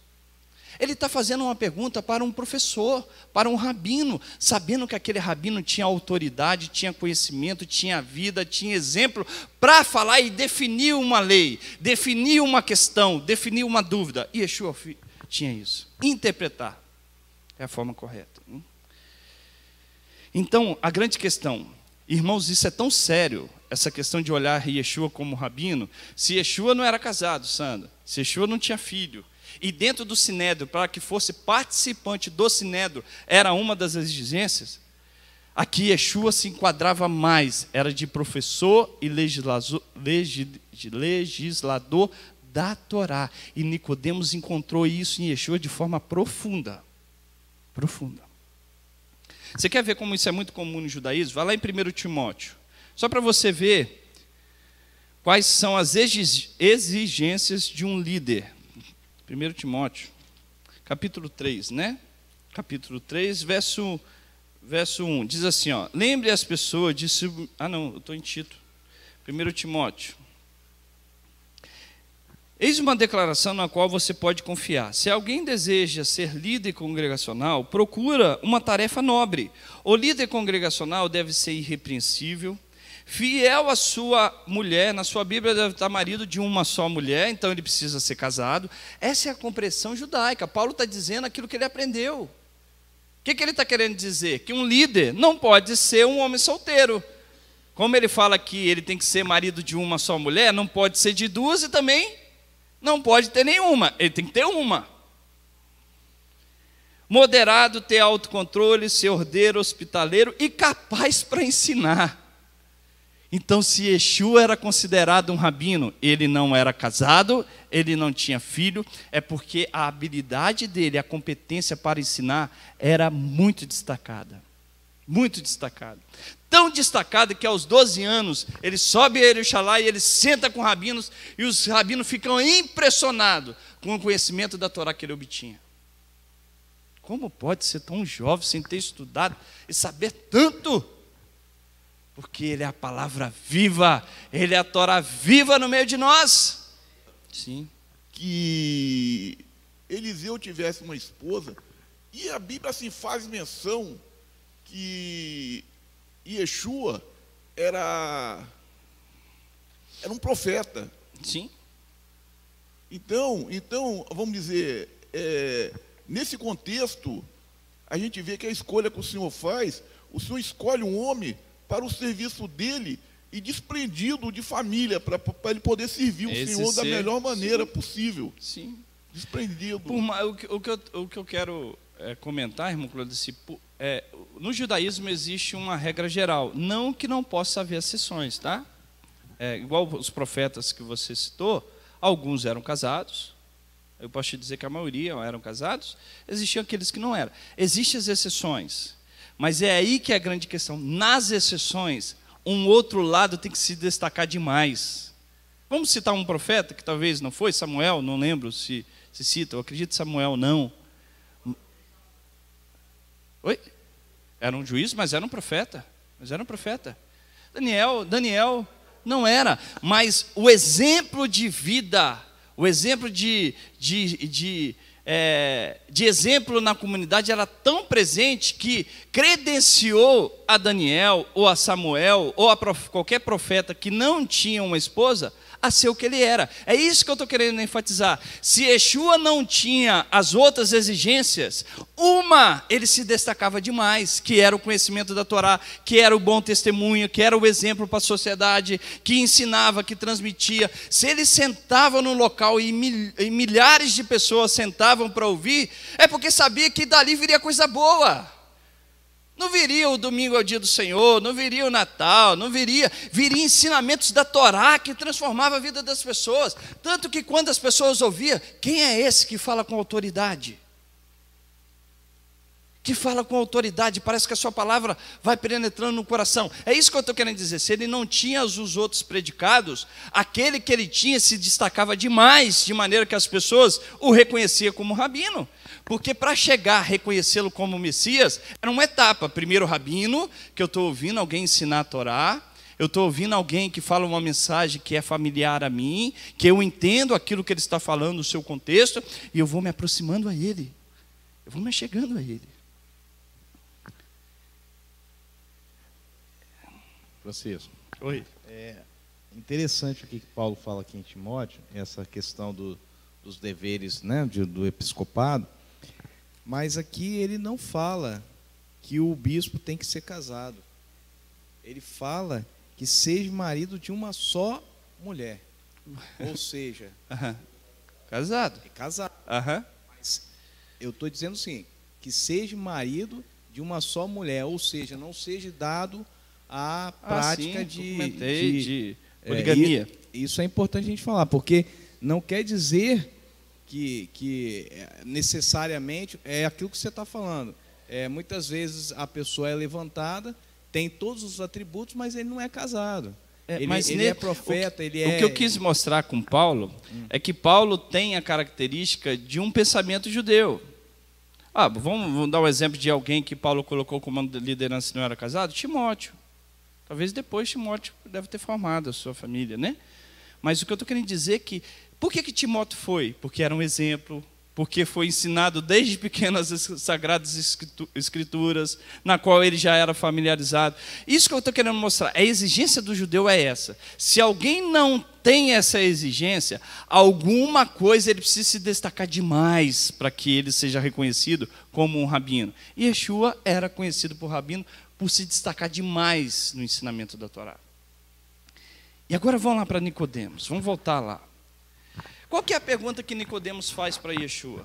Ele está fazendo uma pergunta para um professor, para um rabino, sabendo que aquele rabino tinha autoridade, tinha conhecimento, tinha vida, tinha exemplo para falar e definir uma lei, definir uma questão, definir uma dúvida. E Yeshua tinha isso. Interpretar é a forma correta. Então, a grande questão, irmãos, isso é tão sério, essa questão de olhar Yeshua como rabino, se Yeshua não era casado, Sandra, se Yeshua não tinha filho, e dentro do Sinédrio, para que fosse participante do Sinédrio, era uma das exigências. Aqui Yeshua se enquadrava mais, era de professor e legislador, da Torá. E Nicodemos encontrou isso em Yeshua de forma profunda. Profunda. Você quer ver como isso é muito comum no judaísmo? Vai lá em 1 Timóteo. Só para você ver quais são as exigências de um líder. 1 Timóteo, capítulo 3, né? Capítulo 3, verso, verso 1. Diz assim: ó, Lembre as pessoas de. Ah, não, eu estou em Tito. 1 Timóteo. Eis uma declaração na qual você pode confiar. Se alguém deseja ser líder congregacional, procura uma tarefa nobre. O líder congregacional deve ser irrepreensível fiel à sua mulher, na sua Bíblia deve estar marido de uma só mulher, então ele precisa ser casado. Essa é a compreensão judaica. Paulo está dizendo aquilo que ele aprendeu. O que, que ele está querendo dizer? Que um líder não pode ser um homem solteiro. Como ele fala que ele tem que ser marido de uma só mulher, não pode ser de duas e também não pode ter nenhuma, ele tem que ter uma. Moderado, ter autocontrole, ser ordeiro, hospitaleiro e capaz para ensinar. Então, se Exu era considerado um rabino, ele não era casado, ele não tinha filho, é porque a habilidade dele, a competência para ensinar, era muito destacada. Muito destacada. Tão destacada que aos 12 anos ele sobe a Erechalá e ele senta com rabinos, e os rabinos ficam impressionados com o conhecimento da Torá que ele obtinha. Como pode ser tão jovem sem ter estudado e saber tanto? porque Ele é a palavra viva, Ele é a Torá viva no meio de nós. Sim. Que Eliseu tivesse uma esposa, e a Bíblia assim faz menção que Yeshua era, era um profeta. Sim. Então, então vamos dizer, é, nesse contexto, a gente vê que a escolha que o Senhor faz, o Senhor escolhe um homem para o serviço dele e desprendido de família, para ele poder servir o Esse Senhor ser, da melhor maneira sim, possível. Sim. Desprendido. Por, o, que, o, que eu, o que eu quero é, comentar, irmão Clodice, é, no judaísmo existe uma regra geral. Não que não possa haver exceções, tá? É, igual os profetas que você citou, alguns eram casados, eu posso te dizer que a maioria eram casados, existiam aqueles que não eram. Existem as exceções. Mas é aí que é a grande questão. Nas exceções, um outro lado tem que se destacar demais. Vamos citar um profeta, que talvez não foi Samuel, não lembro se se cita, eu acredito Samuel não. Oi? Era um juiz, mas era um profeta. Mas era um profeta. Daniel, Daniel não era, mas o exemplo de vida, o exemplo de, de, de é, de exemplo na comunidade era tão presente que credenciou a Daniel ou a Samuel ou a prof, qualquer profeta que não tinha uma esposa a ser o que ele era. É isso que eu estou querendo enfatizar. Se Yeshua não tinha as outras exigências, uma ele se destacava demais, que era o conhecimento da Torá, que era o bom testemunho, que era o exemplo para a sociedade, que ensinava, que transmitia. Se ele sentava num local e milhares de pessoas sentavam para ouvir, é porque sabia que dali viria coisa boa. Não viria o domingo ao é dia do Senhor, não viria o Natal, não viria, viria ensinamentos da Torá que transformava a vida das pessoas, tanto que quando as pessoas ouviam, quem é esse que fala com autoridade? que fala com autoridade, parece que a sua palavra vai penetrando no coração. É isso que eu estou querendo dizer. Se ele não tinha os outros predicados, aquele que ele tinha se destacava demais, de maneira que as pessoas o reconheciam como rabino. Porque para chegar a reconhecê-lo como Messias, era uma etapa. Primeiro, rabino, que eu estou ouvindo alguém ensinar a Torá. Eu estou ouvindo alguém que fala uma mensagem que é familiar a mim, que eu entendo aquilo que ele está falando, o seu contexto, e eu vou me aproximando a ele. Eu vou me chegando a ele. Francisco. Oi. É interessante o que Paulo fala aqui em Timóteo, essa questão do, dos deveres né, de, do episcopado, mas aqui ele não fala que o bispo tem que ser casado. Ele fala que seja marido de uma só mulher. Ou seja, casado. É casado. Uh Mas eu estou dizendo assim, que seja marido de uma só mulher, ou seja, não seja dado a prática ah, sim, de, de, de, é, poligamia. É, isso é importante a gente falar, porque não quer dizer que, que é necessariamente é aquilo que você está falando. É, muitas vezes a pessoa é levantada, tem todos os atributos, mas ele não é casado. É, ele, mas ele é ne... é profeta, o, ele é. O que eu quis mostrar com Paulo hum. é que Paulo tem a característica de um pensamento judeu. Ah, vamos, vamos dar o um exemplo de alguém que Paulo colocou como liderança e não era casado? Timóteo. Talvez depois Timóteo deve ter formado a sua família, né? Mas o que eu estou querendo dizer é que, por que, que Timóteo foi? Porque era um exemplo, porque foi ensinado desde pequeno as sagradas escrituras, na qual ele já era familiarizado. Isso que eu estou querendo mostrar. A exigência do judeu é essa. Se alguém não tem essa exigência, alguma coisa ele precisa se destacar demais para que ele seja reconhecido como um rabino. E Yeshua era conhecido por rabino por se destacar demais no ensinamento da Torá. E agora vamos lá para Nicodemos, vamos voltar lá. Qual que é a pergunta que Nicodemos faz para Yeshua?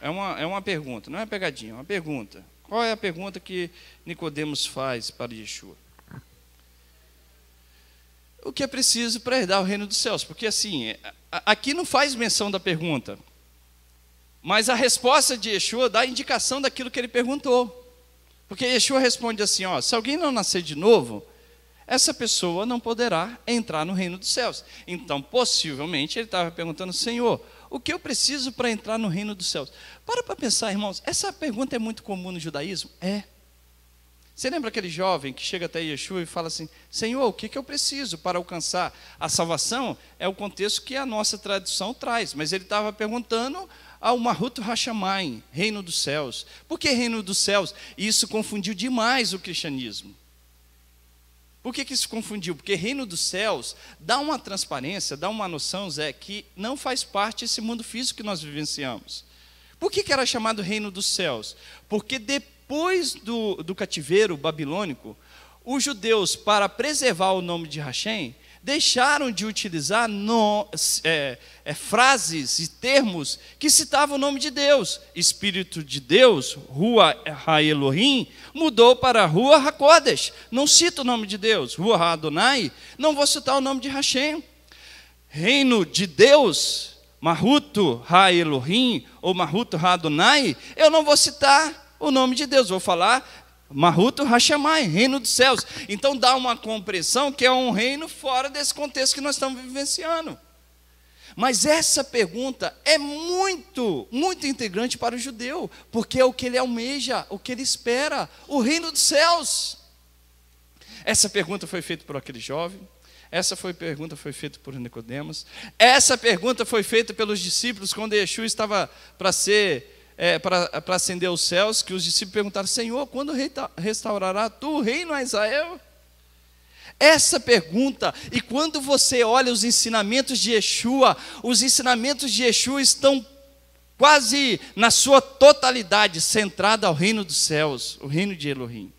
É uma, é uma pergunta, não é pegadinha, é uma pergunta. Qual é a pergunta que Nicodemos faz para Yeshua? O que é preciso para herdar o reino dos céus? Porque assim, aqui não faz menção da pergunta, mas a resposta de Yeshua dá indicação daquilo que ele perguntou. Porque Yeshua responde assim: ó, se alguém não nascer de novo, essa pessoa não poderá entrar no reino dos céus. Então, possivelmente, ele estava perguntando, Senhor, o que eu preciso para entrar no reino dos céus? Para para pensar, irmãos, essa pergunta é muito comum no judaísmo? É. Você lembra aquele jovem que chega até Yeshua e fala assim: Senhor, o que, que eu preciso para alcançar a salvação? É o contexto que a nossa tradição traz, mas ele estava perguntando ao Mahuto Hashamayim, reino dos céus. Por que reino dos céus? Isso confundiu demais o cristianismo. Por que, que isso confundiu? Porque reino dos céus dá uma transparência, dá uma noção, Zé, que não faz parte desse mundo físico que nós vivenciamos. Por que, que era chamado reino dos céus? Porque depois do, do cativeiro babilônico, os judeus, para preservar o nome de Hashem, deixaram de utilizar no, é, é, frases e termos que citavam o nome de Deus. Espírito de Deus, Rua Ha-Elohim, mudou para Rua Hakodesh. Não cito o nome de Deus. Rua Adonai, não vou citar o nome de Hashem. Reino de Deus, Mahuto Ha-Elohim ou Mahuto Ha-Adonai, eu não vou citar o nome de Deus. Vou falar Marruto Hashemai, reino dos céus. Então dá uma compressão que é um reino fora desse contexto que nós estamos vivenciando. Mas essa pergunta é muito, muito integrante para o judeu, porque é o que ele almeja, o que ele espera, o reino dos céus. Essa pergunta foi feita por aquele jovem, essa foi pergunta foi feita por Nicodemos, essa pergunta foi feita pelos discípulos quando Yeshua estava para ser é, para ascender os céus, que os discípulos perguntaram: Senhor, quando restaurará tu o reino a Israel? Essa pergunta, e quando você olha os ensinamentos de Yeshua, os ensinamentos de Yeshua estão quase na sua totalidade centrada ao reino dos céus, o reino de Elohim.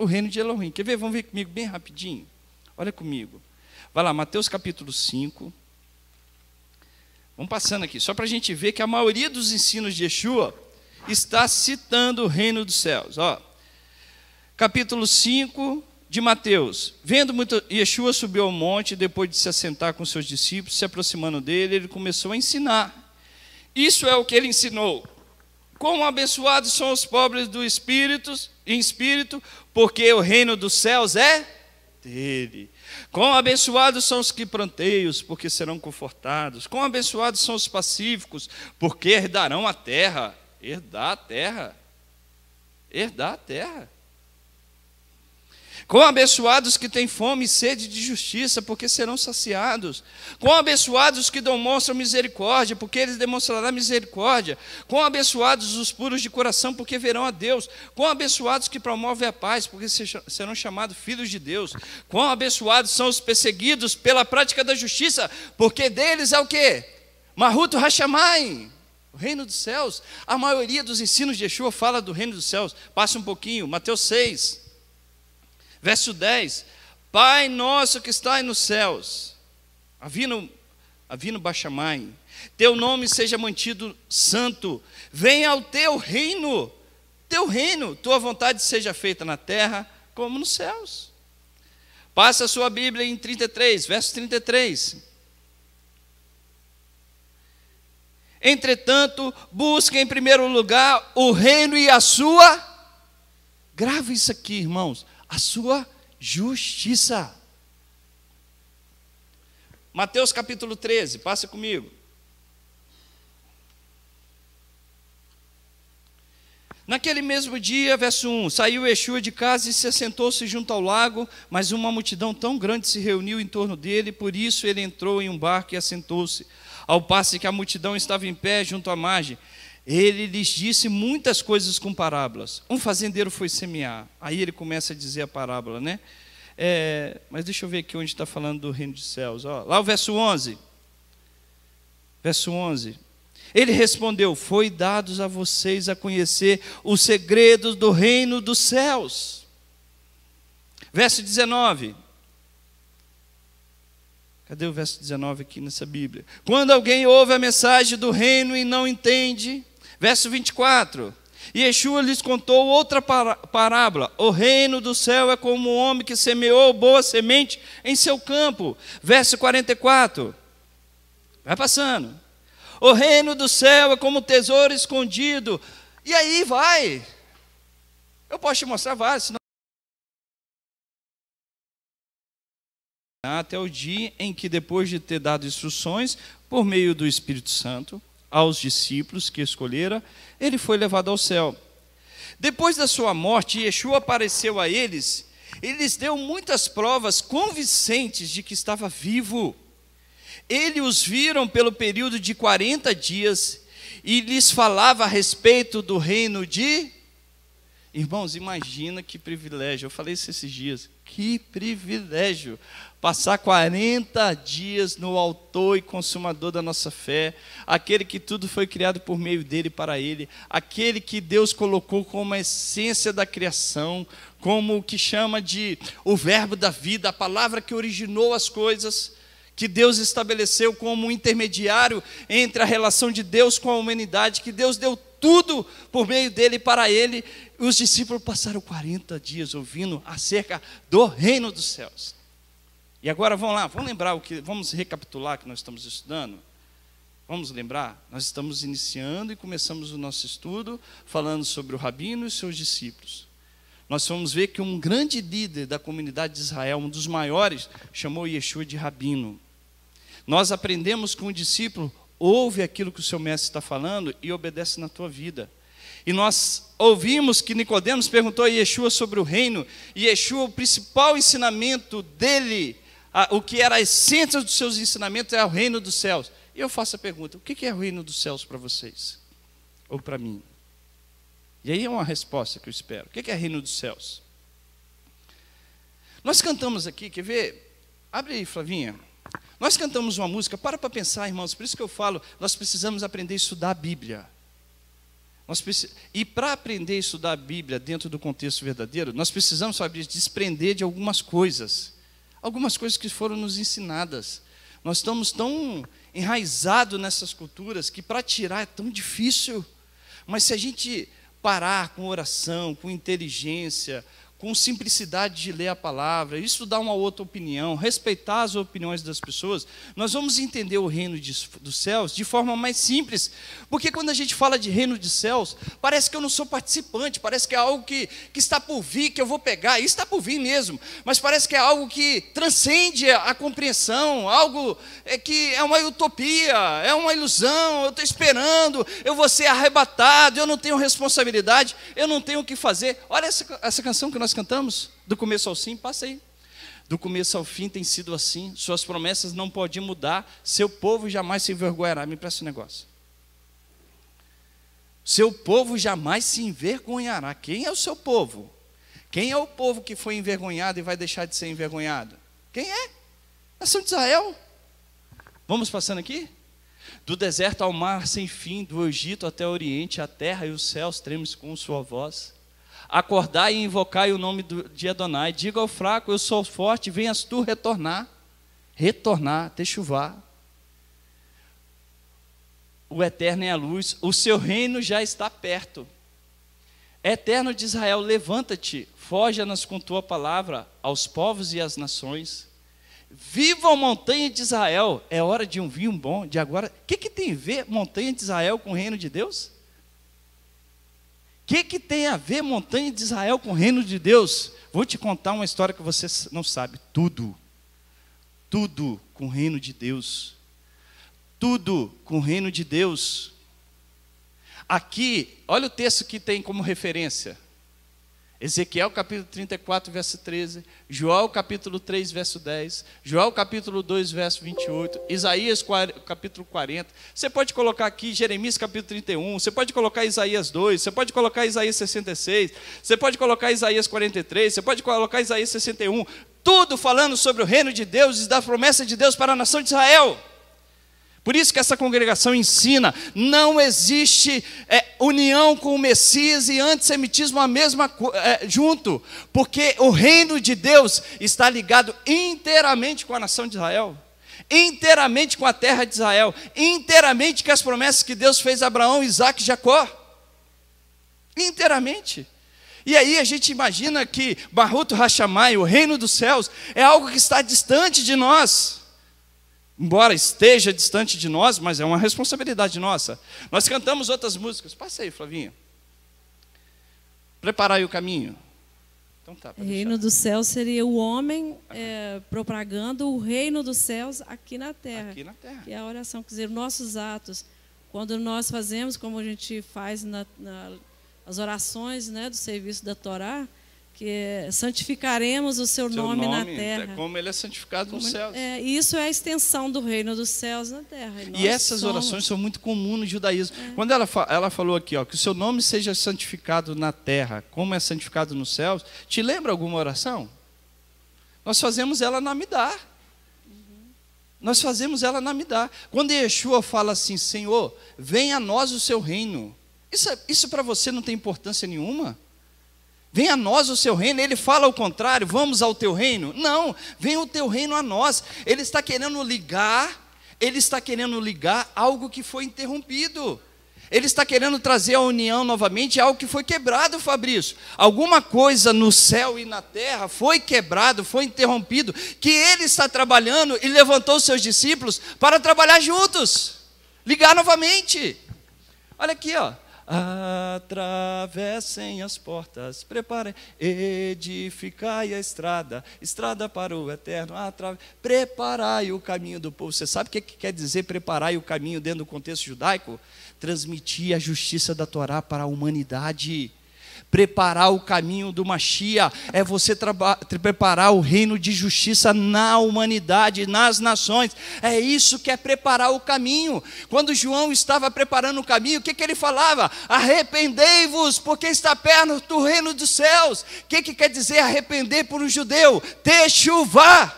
O reino de Elohim. Quer ver? Vamos ver comigo bem rapidinho. Olha comigo. Vai lá, Mateus capítulo 5. Vamos passando aqui, só para a gente ver que a maioria dos ensinos de Yeshua está citando o reino dos céus. Ó, capítulo 5 de Mateus. Vendo muito, Yeshua subiu ao monte, depois de se assentar com seus discípulos, se aproximando dele, ele começou a ensinar. Isso é o que ele ensinou. Como abençoados são os pobres do espírito, em espírito, porque o reino dos céus é dele. Quão abençoados são os que planteiam, porque serão confortados. Quão abençoados são os pacíficos, porque herdarão a terra. Herdar a terra. Herdar a terra. Quão abençoados que têm fome e sede de justiça, porque serão saciados. Quão abençoados que demonstram misericórdia, porque eles demonstrarão misericórdia. Quão abençoados os puros de coração, porque verão a Deus. Quão abençoados que promovem a paz, porque serão chamados filhos de Deus. Quão abençoados são os perseguidos pela prática da justiça, porque deles é o quê? Maruto Hachamai. O reino dos céus. A maioria dos ensinos de Yeshua fala do reino dos céus. Passa um pouquinho, Mateus 6. Verso 10: Pai nosso que está nos céus, avino, avino Bachamai, teu nome seja mantido santo, venha ao teu reino, teu reino, tua vontade seja feita na terra como nos céus. Passa a sua Bíblia em 33, verso 33. Entretanto, busque em primeiro lugar o reino e a sua. Grava isso aqui, irmãos a sua justiça. Mateus capítulo 13, passe comigo. Naquele mesmo dia, verso 1: Saiu Exu de casa e se assentou-se junto ao lago, mas uma multidão tão grande se reuniu em torno dele, por isso ele entrou em um barco e assentou-se, ao passo que a multidão estava em pé junto à margem. Ele lhes disse muitas coisas com parábolas. Um fazendeiro foi semear. Aí ele começa a dizer a parábola, né? É, mas deixa eu ver aqui onde está falando do reino dos céus. Ó, lá o verso 11. Verso 11. Ele respondeu: Foi dados a vocês a conhecer os segredos do reino dos céus. Verso 19. Cadê o verso 19 aqui nessa Bíblia? Quando alguém ouve a mensagem do reino e não entende, Verso 24. E Yeshua lhes contou outra parábola: O reino do céu é como um homem que semeou boa semente em seu campo. Verso 44. Vai passando. O reino do céu é como um tesouro escondido. E aí vai. Eu posso te mostrar vários, senão. Até o dia em que, depois de ter dado instruções por meio do Espírito Santo, aos discípulos que escolhera, ele foi levado ao céu. Depois da sua morte, Yeshua apareceu a eles e lhes deu muitas provas convincentes de que estava vivo. Ele os viram pelo período de 40 dias e lhes falava a respeito do reino de. Irmãos, imagina que privilégio. Eu falei isso esses dias. Que privilégio passar 40 dias no autor e consumador da nossa fé, aquele que tudo foi criado por meio dele e para ele, aquele que Deus colocou como a essência da criação, como o que chama de o verbo da vida, a palavra que originou as coisas, que Deus estabeleceu como um intermediário entre a relação de Deus com a humanidade, que Deus deu tudo por meio dele e para ele. Os discípulos passaram 40 dias ouvindo acerca do reino dos céus. E agora vamos lá, vamos lembrar o que, vamos recapitular que nós estamos estudando. Vamos lembrar, nós estamos iniciando e começamos o nosso estudo falando sobre o rabino e seus discípulos. Nós vamos ver que um grande líder da comunidade de Israel, um dos maiores, chamou Yeshua de rabino. Nós aprendemos com o discípulo, ouve aquilo que o seu mestre está falando e obedece na tua vida. E nós ouvimos que Nicodemos perguntou a Yeshua sobre o reino, e Yeshua, o principal ensinamento dele ah, o que era a essência dos seus ensinamentos é o reino dos céus. E eu faço a pergunta: o que é o reino dos céus para vocês? Ou para mim? E aí é uma resposta que eu espero. O que é o reino dos céus? Nós cantamos aqui, quer ver? Abre aí, Flavinha. Nós cantamos uma música, para para pensar, irmãos, por isso que eu falo, nós precisamos aprender a estudar a Bíblia. Nós precis... E para aprender a estudar a Bíblia dentro do contexto verdadeiro, nós precisamos, saber desprender de algumas coisas algumas coisas que foram nos ensinadas. Nós estamos tão enraizados nessas culturas que para tirar é tão difícil. Mas se a gente parar com oração, com inteligência, com simplicidade de ler a palavra, estudar uma outra opinião, respeitar as opiniões das pessoas, nós vamos entender o reino de, dos céus de forma mais simples. Porque quando a gente fala de reino dos céus, parece que eu não sou participante, parece que é algo que, que está por vir, que eu vou pegar, e está por vir mesmo, mas parece que é algo que transcende a compreensão, algo é que é uma utopia, é uma ilusão, eu estou esperando, eu vou ser arrebatado, eu não tenho responsabilidade, eu não tenho o que fazer. Olha essa, essa canção que nós nós cantamos? Do começo ao fim, passa aí. Do começo ao fim tem sido assim. Suas promessas não podem mudar. Seu povo jamais se envergonhará. Me presta um negócio. Seu povo jamais se envergonhará. Quem é o seu povo? Quem é o povo que foi envergonhado e vai deixar de ser envergonhado? Quem é? é Nação de Israel. Vamos passando aqui? Do deserto ao mar sem fim, do Egito até o Oriente, a terra e os céus tremem com sua voz. Acordai e invocai o nome de Adonai. Diga ao fraco, eu sou forte, venhas tu retornar. Retornar, techuvar. O eterno é a luz, o seu reino já está perto. Eterno de Israel, levanta-te, foge-nos com tua palavra aos povos e às nações. Viva a montanha de Israel, é hora de um vinho bom, de agora. O que, que tem a ver montanha de Israel com o reino de Deus? que, que tem a ver montanha de Israel com o reino de Deus? Vou te contar uma história que você não sabe. Tudo. Tudo com o reino de Deus. Tudo com o reino de Deus. Aqui, olha o texto que tem como referência. Ezequiel capítulo 34, verso 13, João capítulo 3, verso 10, João capítulo 2, verso 28, Isaías 40, capítulo 40. Você pode colocar aqui Jeremias capítulo 31, você pode colocar Isaías 2, você pode colocar Isaías 66, você pode colocar Isaías 43, você pode colocar Isaías 61. Tudo falando sobre o reino de Deus e da promessa de Deus para a nação de Israel. Por isso que essa congregação ensina: não existe é, união com o Messias e antissemitismo a mesma, é, junto, porque o reino de Deus está ligado inteiramente com a nação de Israel, inteiramente com a terra de Israel, inteiramente com as promessas que Deus fez a Abraão, Isaac e Jacó. Inteiramente. E aí a gente imagina que Barruto Rachamai, o reino dos céus, é algo que está distante de nós embora esteja distante de nós, mas é uma responsabilidade nossa. Nós cantamos outras músicas. Passa aí, Flavinha. Preparai o caminho. Então tá, reino dos céus seria o homem é, propagando o reino dos céus aqui na terra. Aqui na terra. Que é a oração, quer dizer, nossos atos. Quando nós fazemos, como a gente faz na, na, as orações né, do serviço da Torá, que santificaremos o seu, nome, nome, na é terra. Como ele é santificado como nos céus. É, isso é a extensão do reino dos céus na terra. E, e essas somos... orações são muito comuns no judaísmo. É. Quando ela, ela falou aqui, ó, que o seu nome seja santificado na terra, como é santificado nos céus, te lembra alguma oração? Nós fazemos ela na Midá. Uhum. Nós fazemos ela na Midá. Quando Yeshua fala assim, Senhor, venha a nós o seu reino. Isso, é, isso para você não tem importância nenhuma? Venha a nós o seu reino. Ele fala ao contrário, vamos ao teu reino. Não, venha o teu reino a nós. Ele está querendo ligar, ele está querendo ligar algo que foi interrompido. Ele está querendo trazer a união novamente, algo que foi quebrado, Fabrício. Alguma coisa no céu e na terra foi quebrado, foi interrompido, que ele está trabalhando e levantou seus discípulos para trabalhar juntos, ligar novamente. Olha aqui, ó. Atravessem as portas, preparem, edificai a estrada, estrada para o eterno, Atrave, preparai o caminho do povo. Você sabe o que, que quer dizer preparar o caminho dentro do contexto judaico? Transmitir a justiça da Torá para a humanidade preparar o caminho do Machia, é você preparar o reino de justiça na humanidade, nas nações. É isso que é preparar o caminho. Quando João estava preparando o caminho, o que, que ele falava? Arrependei-vos, porque está perto o reino dos céus. O que, que quer dizer arrepender por um judeu? Ter chuva.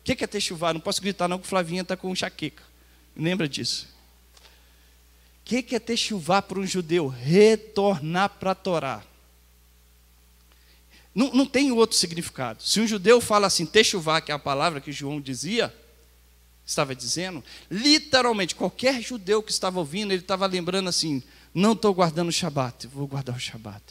O que, que é ter chuva? Não posso gritar, não, que Flavinha está com enxaqueca. Lembra disso? que, que é chuva para um judeu? Retornar para a Torá. Não, não tem outro significado. Se um judeu fala assim, chuva que é a palavra que João dizia, estava dizendo, literalmente, qualquer judeu que estava ouvindo, ele estava lembrando assim: não estou guardando o Shabat, vou guardar o Shabat.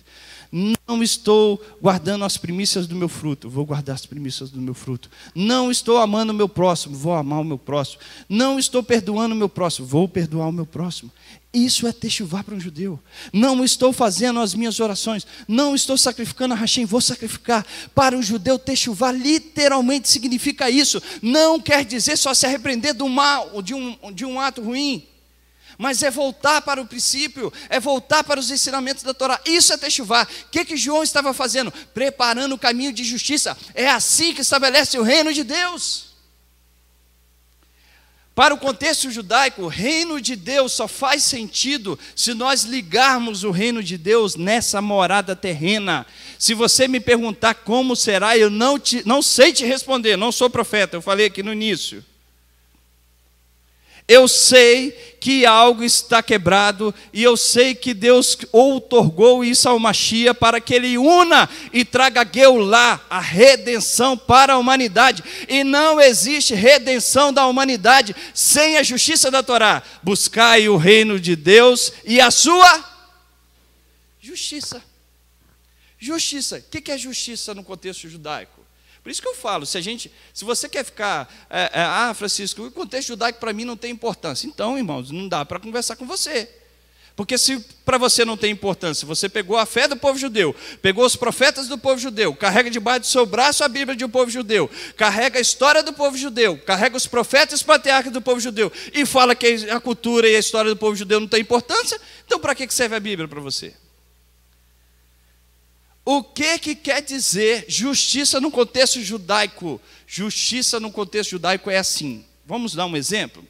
Não estou guardando as primícias do meu fruto, vou guardar as primícias do meu fruto. Não estou amando o meu próximo, vou amar o meu próximo. Não estou perdoando o meu próximo, vou perdoar o meu próximo. Isso é techuvá para um judeu. Não estou fazendo as minhas orações, não estou sacrificando a Hashem, vou sacrificar. Para o judeu, techuvá literalmente significa isso. Não quer dizer só se arrepender do mal, de um, de um ato ruim, mas é voltar para o princípio, é voltar para os ensinamentos da Torá. Isso é techuvá. O que, que João estava fazendo? Preparando o caminho de justiça. É assim que estabelece o reino de Deus. Para o contexto judaico, o reino de Deus só faz sentido se nós ligarmos o reino de Deus nessa morada terrena. Se você me perguntar como será, eu não, te, não sei te responder, não sou profeta, eu falei aqui no início. Eu sei que algo está quebrado e eu sei que Deus outorgou isso ao Machia para que ele una e traga Geulá, a redenção para a humanidade. E não existe redenção da humanidade sem a justiça da Torá. Buscai o reino de Deus e a sua justiça. Justiça. O que é justiça no contexto judaico? Por isso que eu falo, se a gente, se você quer ficar, é, é, ah, Francisco, o contexto judaico para mim não tem importância. Então, irmãos, não dá para conversar com você. Porque se para você não tem importância, você pegou a fé do povo judeu, pegou os profetas do povo judeu, carrega debaixo do seu braço a Bíblia de um povo judeu, carrega a história do povo judeu, carrega os profetas patriarcas do povo judeu e fala que a cultura e a história do povo judeu não tem importância, então para que serve a Bíblia para você? O que, que quer dizer justiça no contexto judaico? Justiça no contexto judaico é assim. Vamos dar um exemplo?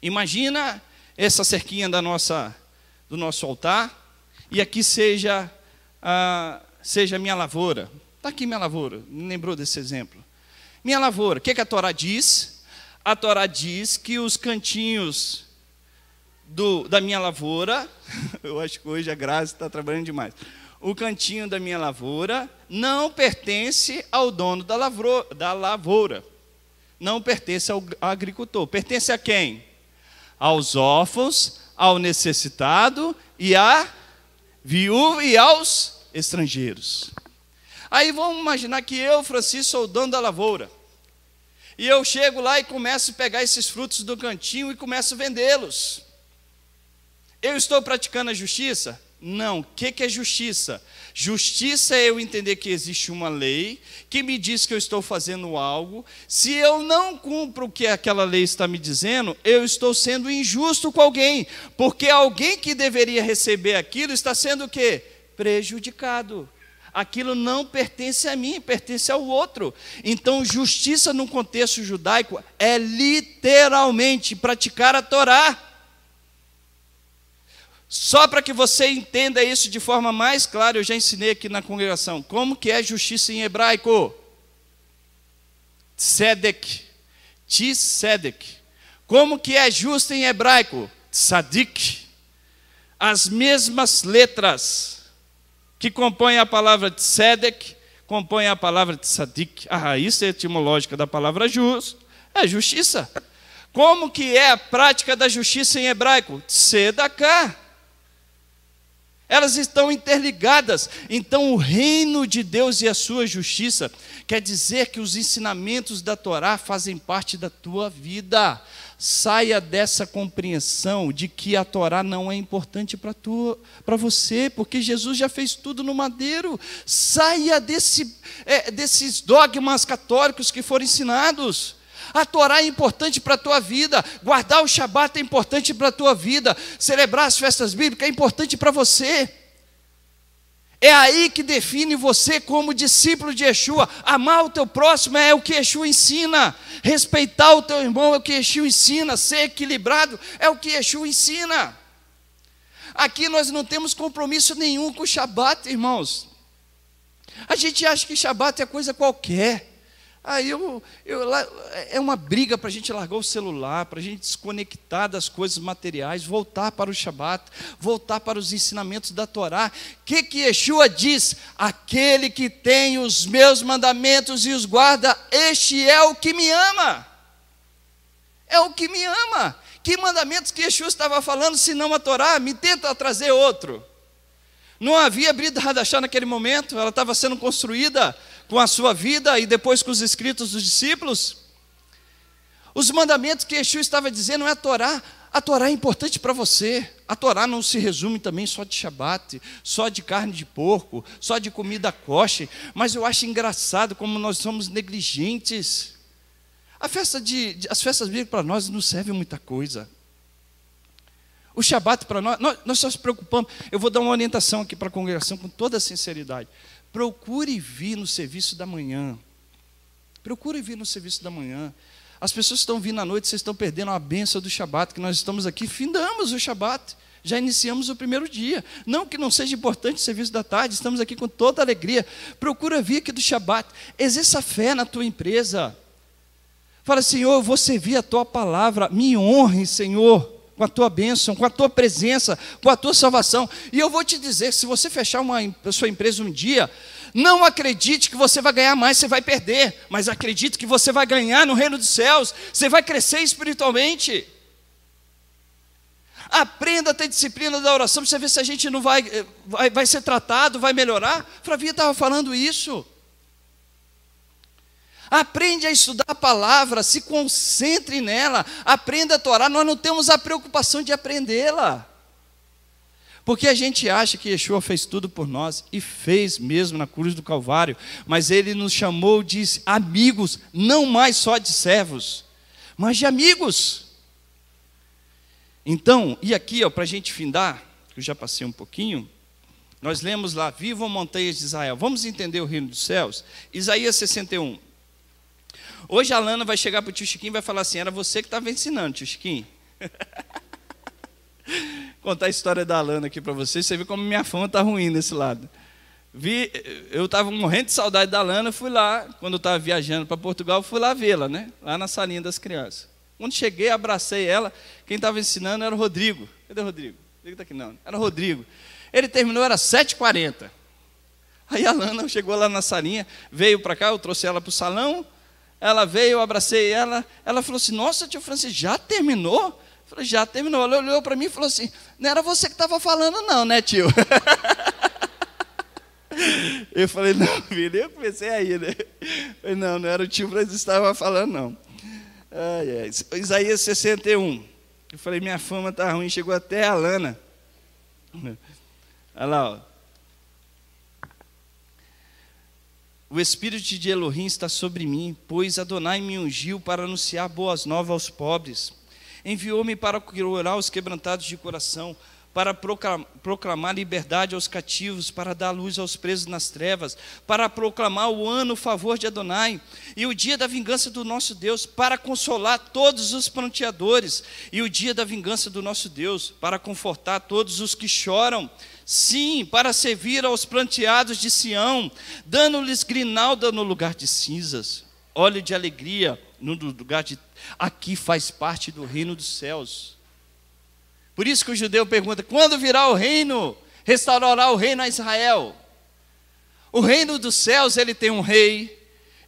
Imagina essa cerquinha da nossa, do nosso altar, e aqui seja a, ah, seja minha lavoura. Está aqui minha lavoura, me lembrou desse exemplo. Minha lavoura, o que, que a Torá diz? A Torá diz que os cantinhos do, da minha lavoura, eu acho que hoje a Graça está trabalhando demais o cantinho da minha lavoura não pertence ao dono da, lavro, da lavoura, não pertence ao agricultor. Pertence a quem? Aos órfãos, ao necessitado e à viúva e aos estrangeiros. Aí vamos imaginar que eu, Francisco, sou o dono da lavoura. E eu chego lá e começo a pegar esses frutos do cantinho e começo a vendê-los. Eu estou praticando a justiça? Não. O que, é justiça? Justiça é eu entender que existe uma lei que me diz que eu estou fazendo algo. Se eu não cumpro o que aquela lei está me dizendo, eu estou sendo injusto com alguém, porque alguém que deveria receber aquilo está sendo o quê? Prejudicado. Aquilo não pertence a mim, pertence ao outro. Então, justiça no contexto judaico é literalmente praticar a Torá. Só para que você entenda isso de forma mais clara, eu já ensinei aqui na congregação como que é justiça em hebraico. Tzedek. Tzedek. Como que é justo em hebraico? Tzadik. As mesmas letras que compõem a palavra tzedek, compõem a palavra tzadik. A raiz etimológica da palavra justo é justiça. Como que é a prática da justiça em hebraico? Tzedakah elas estão interligadas. Então, o reino de Deus e a sua justiça quer dizer que os ensinamentos da Torá fazem parte da tua vida. Saia dessa compreensão de que a Torá não é importante para você, porque Jesus já fez tudo no madeiro. Saia desse, é, desses dogmas católicos que foram ensinados. A Torá é importante para a tua vida, guardar o Shabat é importante para a tua vida, celebrar as festas bíblicas é importante para você. É aí que define você como discípulo de Yeshua. Amar o teu próximo é o que Yeshua ensina. Respeitar o teu irmão é o que Yeshua ensina. Ser equilibrado é o que Yeshua ensina. Aqui nós não temos compromisso nenhum com o Shabat, irmãos. A gente acha que Shabat é coisa qualquer. Aí eu, eu lá, é uma briga para a gente largar o celular, para a gente desconectar das coisas materiais, voltar para o Shabat, voltar para os ensinamentos da Torá. O que, que Yeshua diz? Aquele que tem os meus mandamentos e os guarda, este é o que me ama. É o que me ama. Que mandamentos que Yeshua estava falando, se não a Torá? Me tenta trazer outro. Não havia Brida Hadashah naquele momento, ela estava sendo construída com a sua vida e depois com os escritos dos discípulos? Os mandamentos que Yeshua estava dizendo é a Torá. A Torá é importante para você. A Torá não se resume também só de shabat, só de carne de porco, só de comida coxa Mas eu acho engraçado como nós somos negligentes. A festa de, as festas bíblicas para nós não servem muita coisa. O shabat para nós, nós, nós só nos preocupamos. Eu vou dar uma orientação aqui para a congregação com toda sinceridade. Procure vir no serviço da manhã. Procure vir no serviço da manhã. As pessoas que estão vindo à noite, vocês estão perdendo a benção do Shabat, que nós estamos aqui, findamos o Shabat já iniciamos o primeiro dia. Não que não seja importante o serviço da tarde, estamos aqui com toda alegria. Procura vir aqui do Shabat, exerça fé na tua empresa. Fala, Senhor, eu vou servir a tua palavra, me honre, Senhor com a tua bênção, com a tua presença, com a tua salvação. E eu vou te dizer: se você fechar uma, a sua empresa um dia, não acredite que você vai ganhar mais, você vai perder, mas acredite que você vai ganhar no reino dos céus, você vai crescer espiritualmente. Aprenda a ter disciplina da oração para você ver se a gente não vai, eh, vai, vai ser tratado, vai melhorar. Flavia estava falando isso. Aprende a estudar a palavra, se concentre nela, aprenda a Torá. Nós não temos a preocupação de aprendê-la. Porque a gente acha que Yeshua fez tudo por nós, e fez mesmo na cruz do Calvário, mas ele nos chamou de amigos, não mais só de servos, mas de amigos. Então, e aqui, para a gente findar, que eu já passei um pouquinho, nós lemos lá: Vivam montanhas de Israel, vamos entender o reino dos céus? Isaías 61. Hoje a Lana vai chegar para o tio Chiquinho e vai falar assim: era você que estava ensinando, tio Chiquinho. Contar a história da Lana aqui para vocês, você vê como minha fama está ruim nesse lado. Vi, eu estava morrendo de saudade da Lana, fui lá, quando eu estava viajando para Portugal, fui lá vê-la, né? Lá na salinha das crianças. Quando cheguei, abracei ela, quem estava ensinando era o Rodrigo. Cadê o Rodrigo? Rodrigo está aqui não, era o Rodrigo. Ele terminou, era 7h40. Aí a Lana chegou lá na salinha, veio para cá, eu trouxe ela para o salão, ela veio, eu abracei ela. Ela falou assim: Nossa, tio Francisco, já terminou? Eu falei: Já terminou. Ela olhou para mim e falou assim: Não era você que estava falando, não, né, tio? Eu falei: Não, filho, eu comecei aí, né? falei, não, não era o tio Francisco que estava falando, não. Ai, ai. Isaías 61. Eu falei: Minha fama está ruim. Chegou até a Lana. Olha lá, ó. O Espírito de Elohim está sobre mim, pois Adonai me ungiu para anunciar boas novas aos pobres. Enviou-me para curar os quebrantados de coração, para proclamar liberdade aos cativos, para dar luz aos presos nas trevas, para proclamar o ano favor de Adonai e o dia da vingança do nosso Deus, para consolar todos os pranteadores e o dia da vingança do nosso Deus, para confortar todos os que choram sim, para servir aos planteados de Sião, dando-lhes grinalda no lugar de cinzas, óleo de alegria no lugar de. Aqui faz parte do reino dos céus. Por isso que o judeu pergunta: quando virá o reino? Restaurará o reino a Israel. O reino dos céus, ele tem um rei,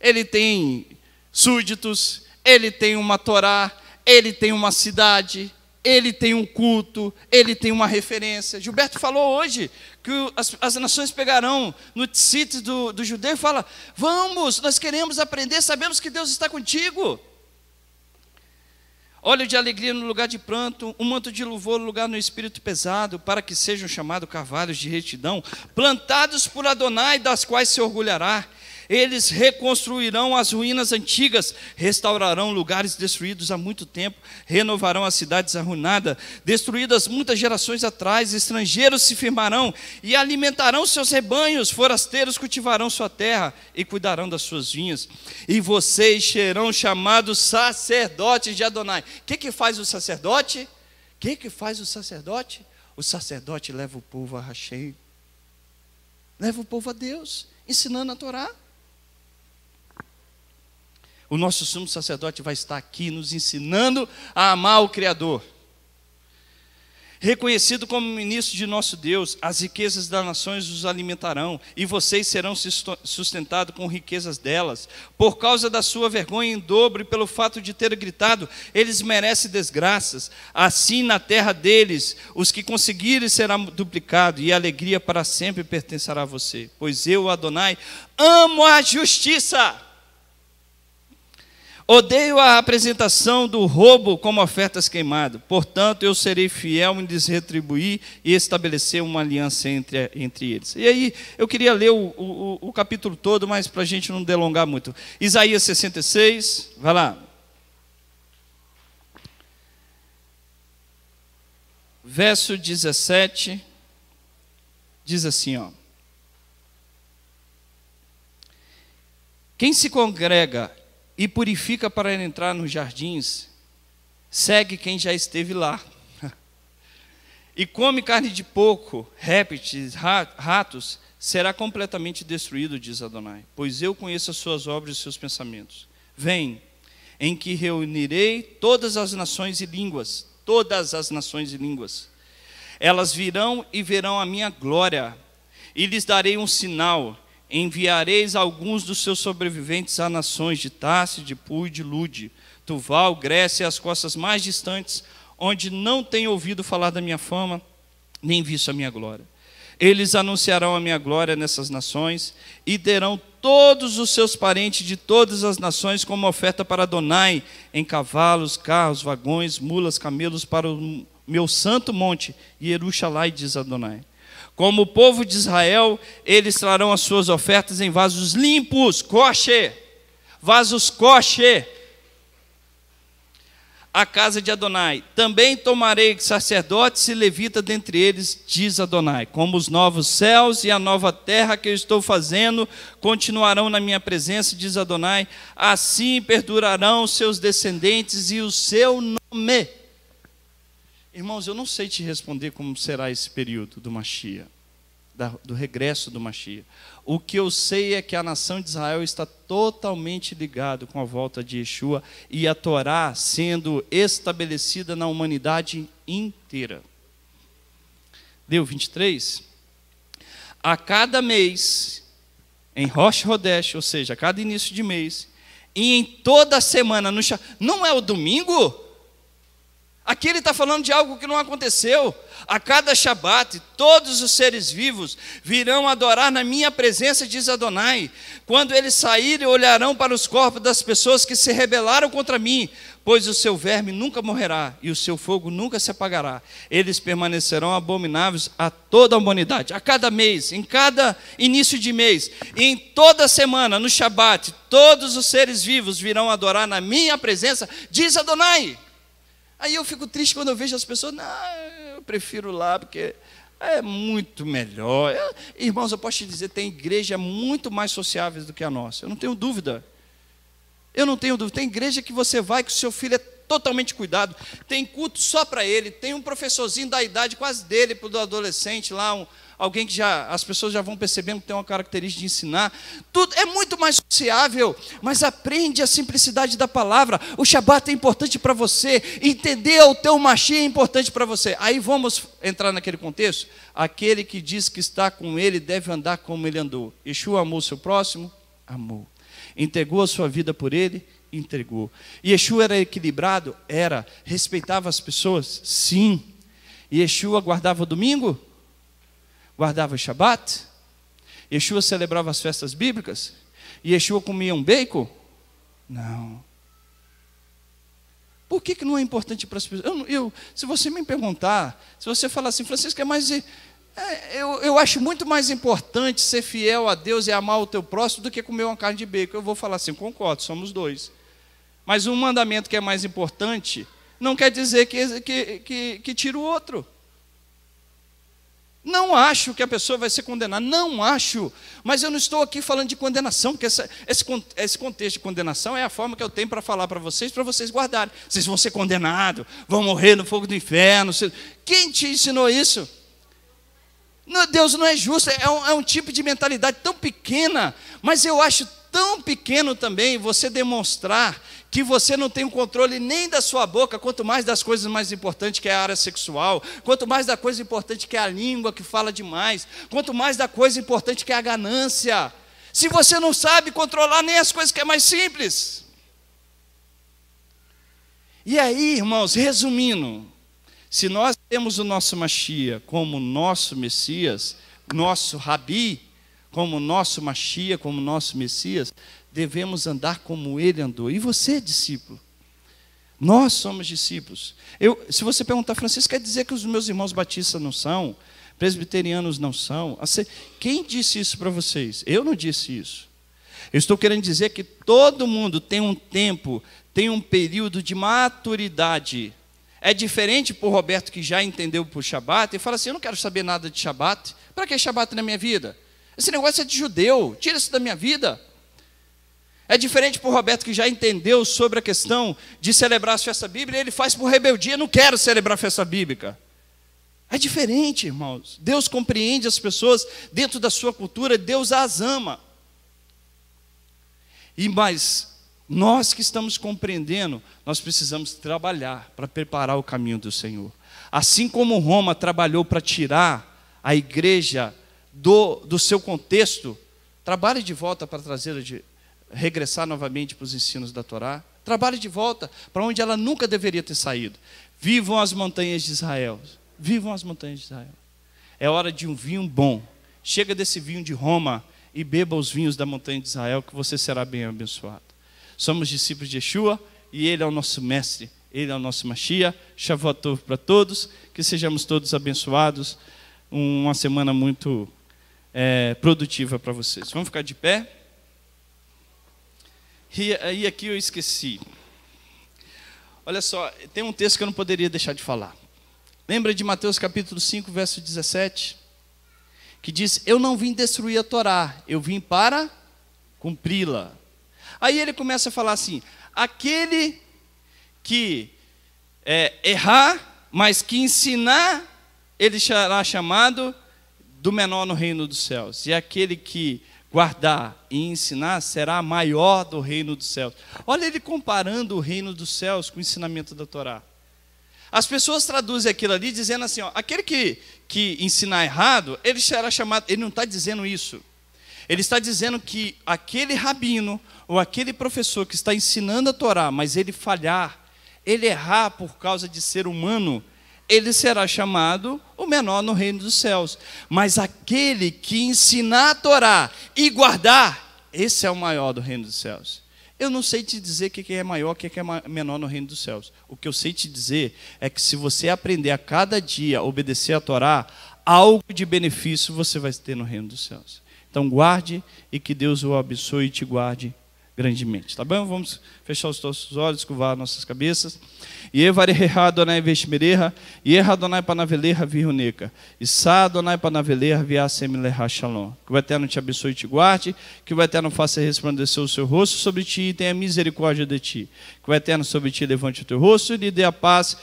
ele tem súditos, ele tem uma Torá, ele tem uma cidade, ele tem um culto, ele tem uma referência. Gilberto falou hoje que as, as nações pegarão no sítio do, do judeu e fala: Vamos, nós queremos aprender, sabemos que Deus está contigo. Óleo de alegria no lugar de pranto, um manto de louvor no lugar no espírito pesado, para que sejam chamados carvalhos de retidão, plantados por Adonai, das quais se orgulhará. Eles reconstruirão as ruínas antigas, restaurarão lugares destruídos há muito tempo, renovarão as cidades arruinadas, destruídas muitas gerações atrás. Estrangeiros se firmarão e alimentarão seus rebanhos, forasteiros cultivarão sua terra e cuidarão das suas vinhas. E vocês serão chamados sacerdotes de Adonai. O que, que faz o sacerdote? O que, que faz o sacerdote? O sacerdote leva o povo a Hashem, leva o povo a Deus, ensinando a Torá. O nosso sumo sacerdote vai estar aqui nos ensinando a amar o Criador. Reconhecido como ministro de nosso Deus, as riquezas das nações os alimentarão, e vocês serão sustentados com riquezas delas. Por causa da sua vergonha em dobro e pelo fato de ter gritado, eles merecem desgraças. Assim, na terra deles, os que conseguirem será duplicado, e a alegria para sempre pertencerá a você. Pois eu, Adonai, amo a justiça Odeio a apresentação do roubo como ofertas queimadas. Portanto, eu serei fiel em desretribuir e estabelecer uma aliança entre, entre eles. E aí, eu queria ler o, o, o capítulo todo, mas para a gente não delongar muito. Isaías 66, vai lá. Verso 17, diz assim, ó. Quem se congrega e purifica para entrar nos jardins, segue quem já esteve lá. E come carne de porco, répteis, ratos, será completamente destruído, diz Adonai, pois eu conheço as suas obras e os seus pensamentos. Vem, em que reunirei todas as nações e línguas, todas as nações e línguas. Elas virão e verão a minha glória, e lhes darei um sinal enviareis alguns dos seus sobreviventes a nações de Tarse, de Pui, de Lude, Tuval, Grécia e as costas mais distantes, onde não têm ouvido falar da minha fama, nem visto a minha glória. Eles anunciarão a minha glória nessas nações e derão todos os seus parentes de todas as nações como oferta para Donai, em cavalos, carros, vagões, mulas, camelos, para o meu santo monte, e diz Adonai. Como o povo de Israel, eles trarão as suas ofertas em vasos limpos, coche, vasos coche. A casa de Adonai, também tomarei sacerdotes e levita dentre eles, diz Adonai. Como os novos céus e a nova terra que eu estou fazendo continuarão na minha presença, diz Adonai, assim perdurarão seus descendentes e o seu nome. Irmãos, eu não sei te responder como será esse período do Machia, do regresso do Machia. O que eu sei é que a nação de Israel está totalmente ligada com a volta de Yeshua e a Torá sendo estabelecida na humanidade inteira. Deu 23? A cada mês, em Rosh Hodesh, ou seja, a cada início de mês, e em toda semana, no, não é o domingo? Aqui ele está falando de algo que não aconteceu. A cada Shabat, todos os seres vivos virão adorar na minha presença, diz Adonai. Quando eles saírem, olharão para os corpos das pessoas que se rebelaram contra mim, pois o seu verme nunca morrerá e o seu fogo nunca se apagará. Eles permanecerão abomináveis a toda a humanidade. A cada mês, em cada início de mês, em toda semana, no Shabat, todos os seres vivos virão adorar na minha presença, diz Adonai. Aí eu fico triste quando eu vejo as pessoas, não, eu prefiro lá porque é muito melhor. irmãos, eu posso te dizer, tem igreja muito mais sociáveis do que a nossa. Eu não tenho dúvida. Eu não tenho dúvida. Tem igreja que você vai que o seu filho é totalmente cuidado, tem culto só para ele, tem um professorzinho da idade quase dele para o adolescente lá, um, alguém que já as pessoas já vão percebendo que tem uma característica de ensinar. Tudo é muito mais sociável, mas aprende a simplicidade da palavra. O Shabat é importante para você, entender o teu machia é importante para você. Aí vamos entrar naquele contexto. Aquele que diz que está com ele deve andar como ele andou. Yeshua amou seu próximo, amou. Entregou a sua vida por ele, entregou. Yeshua era equilibrado? Era. Respeitava as pessoas? Sim. Yeshua guardava o domingo? guardava o Shabat, Yeshua celebrava as festas bíblicas, e Yeshua comia um bacon? Não. Por que, que não é importante para as pessoas? Eu, eu, se você me perguntar, se você falar assim, Francisco, é mais. É, eu, eu acho muito mais importante ser fiel a Deus e amar o teu próximo do que comer uma carne de bacon. Eu vou falar assim, concordo, somos dois. Mas um mandamento que é mais importante não quer dizer que, que, que, que tira o outro. Não acho que a pessoa vai ser condenada, não acho, mas eu não estou aqui falando de condenação, porque essa, esse, esse contexto de condenação é a forma que eu tenho para falar para vocês, para vocês guardarem. Vocês vão ser condenados, vão morrer no fogo do inferno. Quem te ensinou isso? Deus não é justo, é um, é um tipo de mentalidade tão pequena, mas eu acho tão pequeno também você demonstrar que você não tem o controle nem da sua boca, quanto mais das coisas mais importantes que é a área sexual, quanto mais da coisa importante que é a língua que fala demais, quanto mais da coisa importante que é a ganância. Se você não sabe controlar nem as coisas que é mais simples. E aí, irmãos, resumindo, se nós temos o nosso Machia como nosso Messias, nosso Rabi, como nosso Machia, como nosso Messias, devemos andar como ele andou. E você é discípulo. Nós somos discípulos. Eu, se você perguntar, Francisco, quer dizer que os meus irmãos batistas não são? Presbiterianos não são? Quem disse isso para vocês? Eu não disse isso. Eu estou querendo dizer que todo mundo tem um tempo, tem um período de maturidade. É diferente para o Roberto que já entendeu por Shabat e fala assim: eu não quero saber nada de Shabat. Para que Shabat na minha vida? Esse negócio é de judeu, tira isso da minha vida. É diferente para o Roberto, que já entendeu sobre a questão de celebrar a festa bíblica, ele faz por rebeldia, não quero celebrar a festa bíblica. É diferente, irmãos. Deus compreende as pessoas dentro da sua cultura, Deus as ama. E mais, nós que estamos compreendendo, nós precisamos trabalhar para preparar o caminho do Senhor. Assim como Roma trabalhou para tirar a igreja do, do seu contexto, trabalhe de volta para trazê-la de, regressar novamente para os ensinos da Torá. Trabalhe de volta para onde ela nunca deveria ter saído. Vivam as montanhas de Israel. Vivam as montanhas de Israel. É hora de um vinho bom. Chega desse vinho de Roma e beba os vinhos da montanha de Israel, que você será bem abençoado. Somos discípulos de Yeshua e ele é o nosso mestre, ele é o nosso Mashiach. Shavuot para todos, que sejamos todos abençoados. Uma semana muito é, produtiva para vocês. Vamos ficar de pé. E aí aqui eu esqueci. Olha só, tem um texto que eu não poderia deixar de falar. Lembra de Mateus capítulo 5, verso 17? Que diz: Eu não vim destruir a Torá, eu vim para cumpri-la. Aí ele começa a falar assim: aquele que é, errar, mas que ensinar, ele será chamado do menor no reino dos céus. E aquele que guardar e ensinar será a maior do reino dos céus. Olha ele comparando o reino dos céus com o ensinamento da Torá. As pessoas traduzem aquilo ali dizendo assim: ó, aquele que, que ensinar errado, ele será chamado. Ele não está dizendo isso. Ele está dizendo que aquele rabino ou aquele professor que está ensinando a Torá, mas ele falhar, ele errar por causa de ser humano, ele será chamado o menor no reino dos céus. Mas aquele que ensinar a Torá e guardar, esse é o maior do reino dos céus. Eu não sei te dizer o que é maior, o que é menor no reino dos céus. O que eu sei te dizer é que se você aprender a cada dia obedecer a Torá, algo de benefício você vai ter no reino dos céus. Então guarde e que Deus o abençoe e te guarde grandemente. Tá bom? Vamos fechar os nossos olhos, curvar nossas cabeças. Yevareha Adonai Veshmereha, Yeha Adonai Panaveleha Viruneca, Issa Adonai Panaveleha Viasemileha Shalom. Que o Eterno te abençoe e te guarde, que o Eterno faça resplandecer o seu rosto sobre ti e tenha misericórdia de ti. Que o Eterno sobre ti levante o teu rosto e lhe dê a paz.